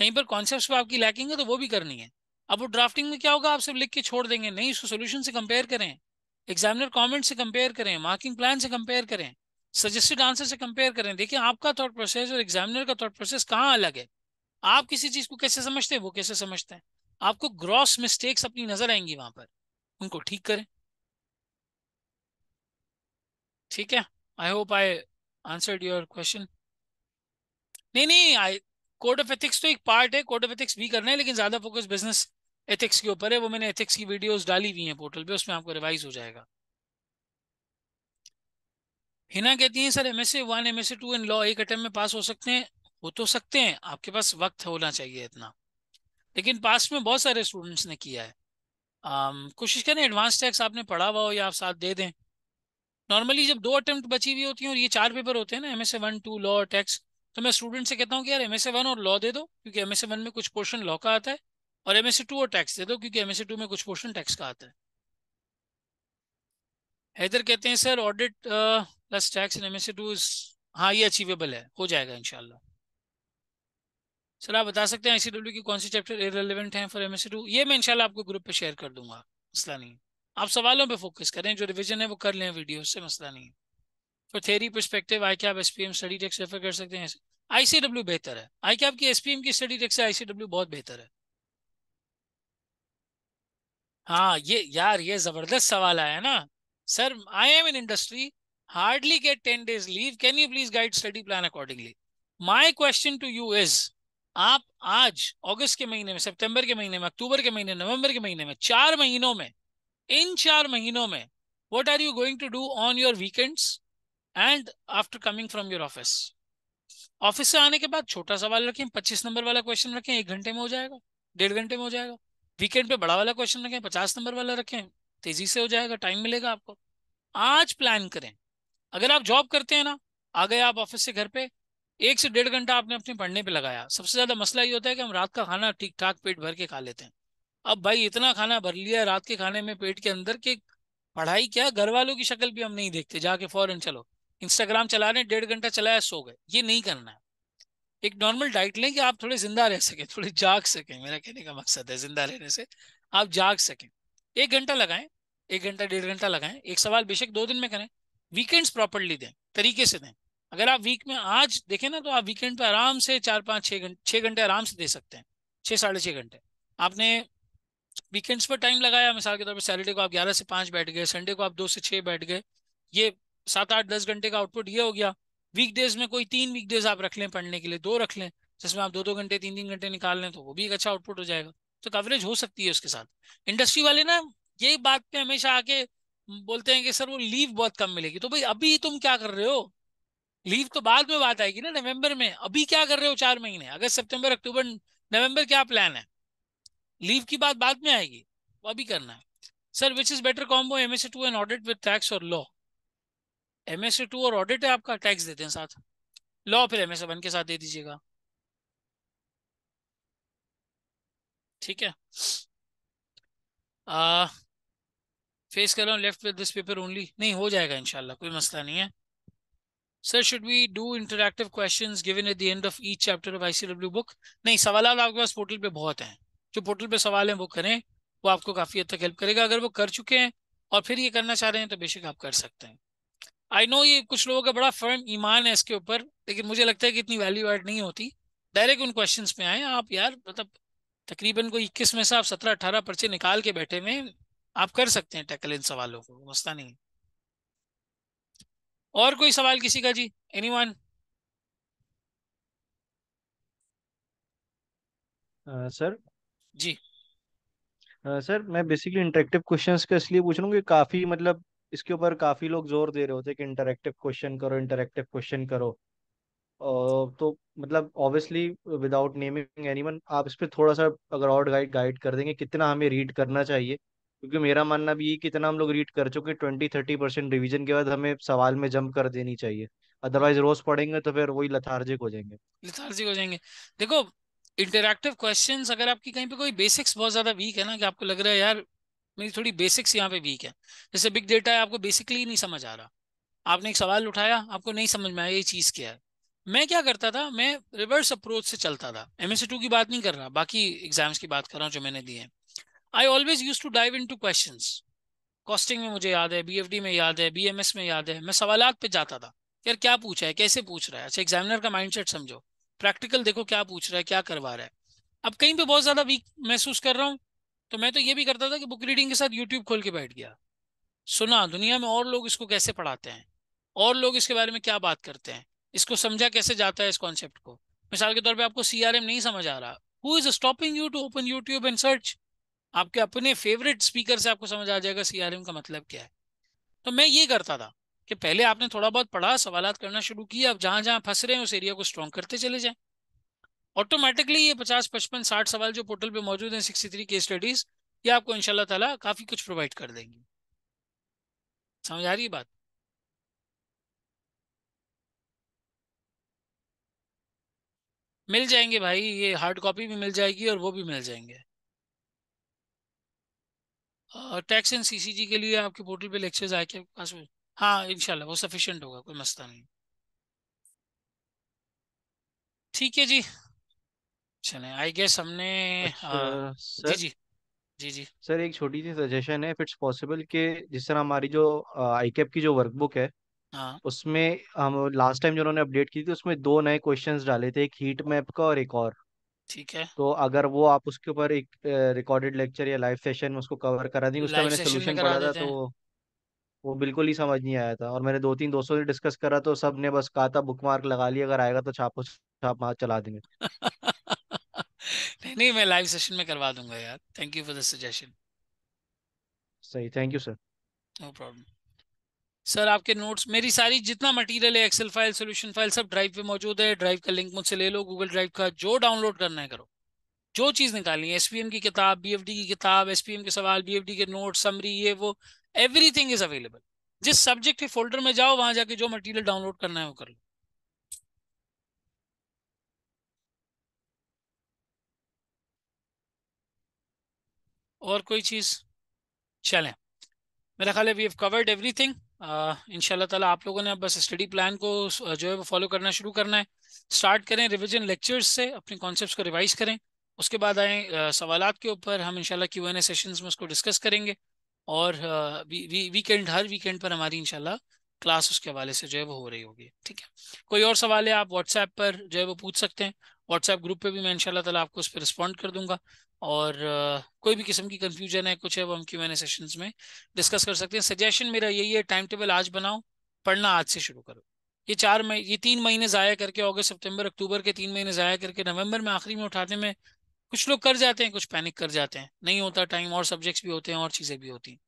Speaker 1: कहीं पर कॉन्सेप्ट आपकी लैकिंग है तो वो भी करनी है अब वो ड्राफ्टिंग में क्या होगा आप सिर्फ लिख के छोड़ देंगे नहीं उसको सोल्यूशन से कंपेयर करें एग्जामिनर कॉमेंट से कंपेयर करें मार्किंग प्लान से कंपेयर करें सजेस्टेड आंसर से कंपेयर करें देखिए आपका थॉट प्रोसेस और एग्जामिनर का थॉट प्रोसेस कहाँ अलग है आप किसी चीज को कैसे समझते हैं वो कैसे समझते हैं आपको ग्रॉस मिस्टेक्स अपनी नजर आएंगी वहां पर उनको ठीक करें ठीक है I hope I answered your question नहीं नहीं आई कोड ऑफ एथिक्स तो एक पार्ट है कोड ऑफ एथिक्स भी करना है लेकिन ज्यादा फोकस बिजनेस एथिक्स के ऊपर है वो मैंने एथिक्स की वीडियोस डाली हुई हैं पोर्टल पे उसमें आपको रिवाइज हो जाएगा हिना कहती हैं sir MSA one MSA two in law एक अटेम्प में पास हो सकते हैं हो तो सकते हैं आपके पास वक्त होना चाहिए इतना लेकिन पास्ट में बहुत सारे स्टूडेंट्स ने किया है कोशिश करें एडवांस टैक्स आपने पढ़ा हुआ हो या आप साथ दे दें नॉर्मली जब दो अटेम्प्ट बची हुई होती हैं और ये चार पेपर होते हैं ना M S A one two law और टैक्स तो मैं स्टूडेंट से कहता हूँ कि यार एम एस ए वन और लॉ दे दो क्योंकि एम एस ए वन में कुछ पोर्शन लॉ का आता है और एम एस ए टू और टैक्स दे दो क्योंकि एम एस ए टू में कुछ पोर्शन टैक्स का आता है हैदर कहते हैं sir audit plus tax M S A two हाँ ये अचीवेबल है हो जाएगा इनशाला सर आप बता सकते हैं आईसीडब्ल्यू की कौन सी चैप्टर रिलेवेंट हैं फॉर एमएससी टू ये मैं इंशाल्लाह आपको ग्रुप पे शेयर कर दूंगा मसला नहीं आप सवालों पे फोकस करें जो रिवीजन है वो कर लें वीडियो से मसला नहीं फॉर थेरी परस्पेक्टिव आई क्या आप एस स्टडी टेक्स रेफर कर सकते हैं आई बेहतर है आई क्या आपकी एस की स्टडी टेक्स से आईसीडब्ल्यू बहुत बेहतर है हाँ ये यार ये जबरदस्त सवाल आया ना sir I am in industry hardly get ten days leave can you please guide study plan accordingly my question to you is आप आज अगस्त के महीने में सितंबर के महीने में अक्टूबर के महीने नवंबर के महीने में चार महीनों में इन चार महीनों में what are you going to do on your weekends and after coming from your office office से आने के बाद छोटा सवाल रखें पच्चीस नंबर वाला क्वेश्चन रखें एक घंटे में हो जाएगा डेढ़ घंटे में हो जाएगा वीकेंड पे बड़ा वाला क्वेश्चन रखें पचास नंबर वाला रखें तेजी से हो जाएगा टाइम मिलेगा आपको आज प्लान करें अगर आप जॉब करते हैं ना आ गए आप ऑफिस से घर पे एक से डेढ़ घंटा आपने अपने पढ़ने पे लगाया सबसे ज्यादा मसला ये होता है कि हम रात का खाना ठीक ठाक पेट भर के खा लेते हैं अब भाई इतना खाना भर लिया रात के खाने में पेट के अंदर के पढ़ाई क्या घर वालों की शक्ल भी हम नहीं देखते जाके फॉरन चलो इंस्टाग्राम चला रहे डेढ़ घंटा चलाया सो गए ये नहीं करना है एक नॉर्मल डाइट लें कि आप थोड़े जिंदा रह सकें थोड़े जाग सकें मेरा कहने का मकसद है जिंदा रहने से आप जाग सकें एक घंटा लगाएं एक घंटा डेढ़ घंटा लगाएं एक सवाल बेशक दो दिन में करें वीकेंड्स प्रॉपरली दें तरीके से दें अगर आप वीक में आज देखें ना तो आप वीकेंड पे आराम से चार पाँच छः घंटे छः घंटे आराम से दे सकते हैं छः साढ़े छः घंटे आपने वीकेंड्स पर टाइम लगाया मिसाल के तौर पर सैटरडे को आप ग्यारह से पाँच बैठ गए संडे को आप दो से छः बैठ गए ये सात आठ दस घंटे का आउटपुट ये हो गया वीक डेज में कोई तीन वीक डेज आप रख लें पढ़ने के लिए दो रख लें जिसमें आप दो दो घंटे तीन तीन घंटे निकाल लें तो वो भी एक अच्छा आउटपुट हो जाएगा तो कवरेज हो सकती है उसके साथ इंडस्ट्री वाले ना यही बात पे हमेशा आके बोलते हैं कि सर वो लीव बहुत कम मिलेगी तो भाई अभी तुम क्या कर रहे हो लीव तो बाद में बात आएगी ना नवंबर में अभी क्या कर रहे हो चार महीने अगस्त सितंबर अक्टूबर नवंबर क्या प्लान है लीव की बात बाद में आएगी वो अभी करना है sir which is better combo M S two and audit with tax और लॉ एम एस टू और ऑडिट है आपका टैक्स देते हैं साथ लॉ फिर एम एस वन के साथ दे दीजिएगा ठीक है आ, फेस कर रहा हूँ left with this paper only नहीं हो जाएगा इनशाला कोई मसला नहीं है sir should we do interactive question given at the end of each chapter of W book नहीं सवाल आपके पास पोर्टल पे बहुत हैं जो पोर्टल पे सवाल हैं वो करें वो आपको काफ़ी हद तक हेल्प करेगा अगर वो कर चुके हैं और फिर ये करना चाह रहे हैं तो बेशक आप कर सकते हैं आई नो ये कुछ लोगों का बड़ा फर्म ईमान है इसके ऊपर लेकिन मुझे लगता है कि इतनी वैल्यू एड नहीं होती डायरेक्ट उन क्वेश्चन पे आए आप यार मतलब तकरीबन कोई इक्कीस में से आप सत्रह अठारह पर्चे निकाल के बैठे हुए आप कर सकते हैं टैकल इन सवालों को मसला नहीं और कोई सवाल किसी का जी एनी वन सर जी
Speaker 2: सर uh, मैं बेसिकली इंटरेक्टिव क्वेश्चंस का इसलिए पूछ रहा हूँ कि काफी मतलब इसके ऊपर काफी लोग जोर दे रहे होते हैं कि इंटरेक्टिव क्वेश्चन करो इंटरेक्टिव क्वेश्चन करो और uh, तो मतलब ऑब्वियसली विदाउट नेमिंग एनीवन आप इस पर थोड़ा सा अगर और गाइड गाइड कर देंगे कितना हमें रीड करना चाहिए क्योंकि मेरा मानना भी है कि इतना हम लोग रीड कर चुके ट्वेंटी थर्टी परसेंट रिविजन के बाद हमें सवाल में जंप कर देनी चाहिए अदरवाइज रोज पढ़ेंगे तो फिर वही लथार्जिक हो जाएंगे
Speaker 1: लथार्जिक हो जाएंगे देखो इंटरैक्टिव क्वेश्चंस अगर आपकी कहीं पे कोई बेसिक्स बहुत ज्यादा वीक है ना कि आपको लग रहा है यार मेरी थोड़ी बेसिक्स यहाँ पे वीक है जैसे बिग डेटा है आपको बेसिकली नहीं समझ आ रहा आपने एक सवाल उठाया आपको नहीं समझ में आया ये चीज़ क्या है मैं क्या करता था मैं रिवर्स अप्रोच से चलता था एम की बात नहीं कर रहा बाकी एग्जाम्स की बात कर रहा हूँ जो मैंने दिए हैं I always use to dive into question costing में मुझे याद है बी में याद है बी में याद है मैं सवाल पे जाता था यार क्या पूछा है कैसे पूछ रहा है अच्छा एग्जामिनर का सेट समझो प्रैक्टिकल देखो क्या पूछ रहा है क्या करवा रहा है अब कहीं पे बहुत ज़्यादा वीक महसूस कर रहा हूँ तो मैं तो ये भी करता था कि बुक रीडिंग के साथ यूट्यूब खोल के बैठ गया सुना दुनिया में और लोग इसको कैसे पढ़ाते हैं और लोग इसके बारे में क्या बात करते हैं इसको समझा कैसे जाता है इस कॉन्सेप्ट को मिसाल के तौर पर आपको सी नहीं समझ आ रहा who is stopping you to open YouTube and search आपके अपने फेवरेट स्पीकर से आपको समझ आ जाएगा सीआरएम का मतलब क्या है तो मैं ये करता था कि पहले आपने थोड़ा बहुत पढ़ा सवाल करना शुरू किया अब जहां जहां फंस रहे हैं उस एरिया को स्ट्रॉन्ग करते चले जाए ऑटोमेटिकली ये पचास पचपन साठ सवाल जो पोर्टल पे मौजूद हैं सिक्सटी थ्री के स्टडीज ये आपको इनशाला तला काफी कुछ प्रोवाइड कर देंगी समझ आ रही है बात मिल जाएंगे भाई ये हार्ड कॉपी भी मिल जाएगी और वो भी मिल जाएंगे टैक्स एंड सीसीजी के लिए आपके पोर्टल पे लेक्चर्स आए के पास में हाँ इनशाला वो सफिशिएंट होगा कोई मसला नहीं ठीक है जी चले आई गेस हमने अच्छा, आ, हाँ, जी
Speaker 2: जी जी सर एक छोटी सी सजेशन है इफ इट्स पॉसिबल कि जिस तरह हमारी जो आई कैप की जो वर्कबुक है हाँ उसमें हम लास्ट टाइम जो उन्होंने अपडेट की थी उसमें दो नए क्वेश्चंस डाले थे एक हीट मैप का और एक और ठीक है तो अगर वो आप उसके ऊपर एक रिकॉर्डेड लेक्चर या लाइव सेशन में उसको कवर करा देंगे उसका मैंने सेशन में सोल्यूशन करा पढ़ा था देते तो हैं तो वो बिल्कुल ही समझ नहीं आया था और मैंने दो तीन दोस्तों से डिस्कस करा तो सब ने बस कहा था बुक मार्क लगा लिया अगर आएगा तो छापो छाप मार चला देंगे
Speaker 1: नहीं नहीं मैं लाइव सेशन में करवा दूंगा यार thank you for the suggestion
Speaker 2: सही thank you sir no problem
Speaker 1: sir आपके नोट्स मेरी सारी जितना मटेरियल है एक्सेल फाइल सॉल्यूशन फाइल सब ड्राइव पे मौजूद है ड्राइव का लिंक मुझसे ले लो गूगल ड्राइव का जो डाउनलोड करना है करो जो चीज़ निकालनी है एसपीएम की किताब बीएफडी की किताब एसपीएम के सवाल बीएफडी के नोट समरी ये वो एवरीथिंग इज अवेलेबल जिस सब्जेक्ट के फोल्डर में जाओ वहां जाके जो मटीरियल डाउनलोड करना है वो कर लो और कोई चीज़ चलें मेरा ख्याल है we have covered everything in तला आप लोगों ने बस स्टडी प्लान को जो है वो फॉलो करना शुरू करना है स्टार्ट करें रिविजन लेक्चर्स से अपने कॉन्सेप्ट को रिवाइज करें उसके बाद आए सवाल के ऊपर हम इनशाला क्यू एन ए सेशन में उसको डिस्कस करेंगे और वीकेंड हर वीकेंड पर हमारी इनशाला क्लास उसके हवाले से जो है वो हो रही होगी ठीक है कोई और सवाल है आप व्हाट्सएप पर जो है वो पूछ सकते हैं व्हाट्सएप ग्रुप पे भी मैं इनशाला तला आपको उस पर रिस्पॉन्ड कर दूंगा और कोई भी किस्म की कन्फ्यूजन है कुछ है वो हम क्यों मैंने सेशन में डिस्कस कर सकते हैं सजेशन मेरा यही है टाइम टेबल आज बनाओ पढ़ना आज से शुरू करो ये चार मई ये तीन महीने ज़ाया करके अगस्त सितंबर अक्टूबर के तीन महीने ज़ाया करके नवंबर में आखिरी में उठाने में कुछ लोग कर जाते हैं कुछ पैनिक कर जाते हैं नहीं होता टाइम और सब्जेक्ट्स भी होते हैं और चीज़ें भी होती हैं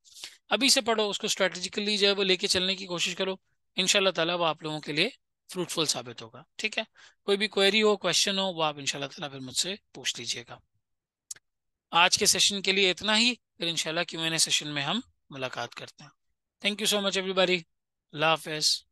Speaker 1: अभी से पढ़ो उसको स्ट्रेटेजिकली जो है वो लेके चलने की कोशिश करो इन शाला वो आप लोगों के लिए फ्रूटफुल साबित होगा ठीक है कोई भी क्वेरी हो क्वेश्चन हो वो आप इनशाला फिर मुझसे पूछ लीजिएगा आज के सेशन के लिए इतना ही फिर इनशाला क्यों सेशन में हम मुलाकात करते हैं thank you so much everybody अल्लाह हाफिज़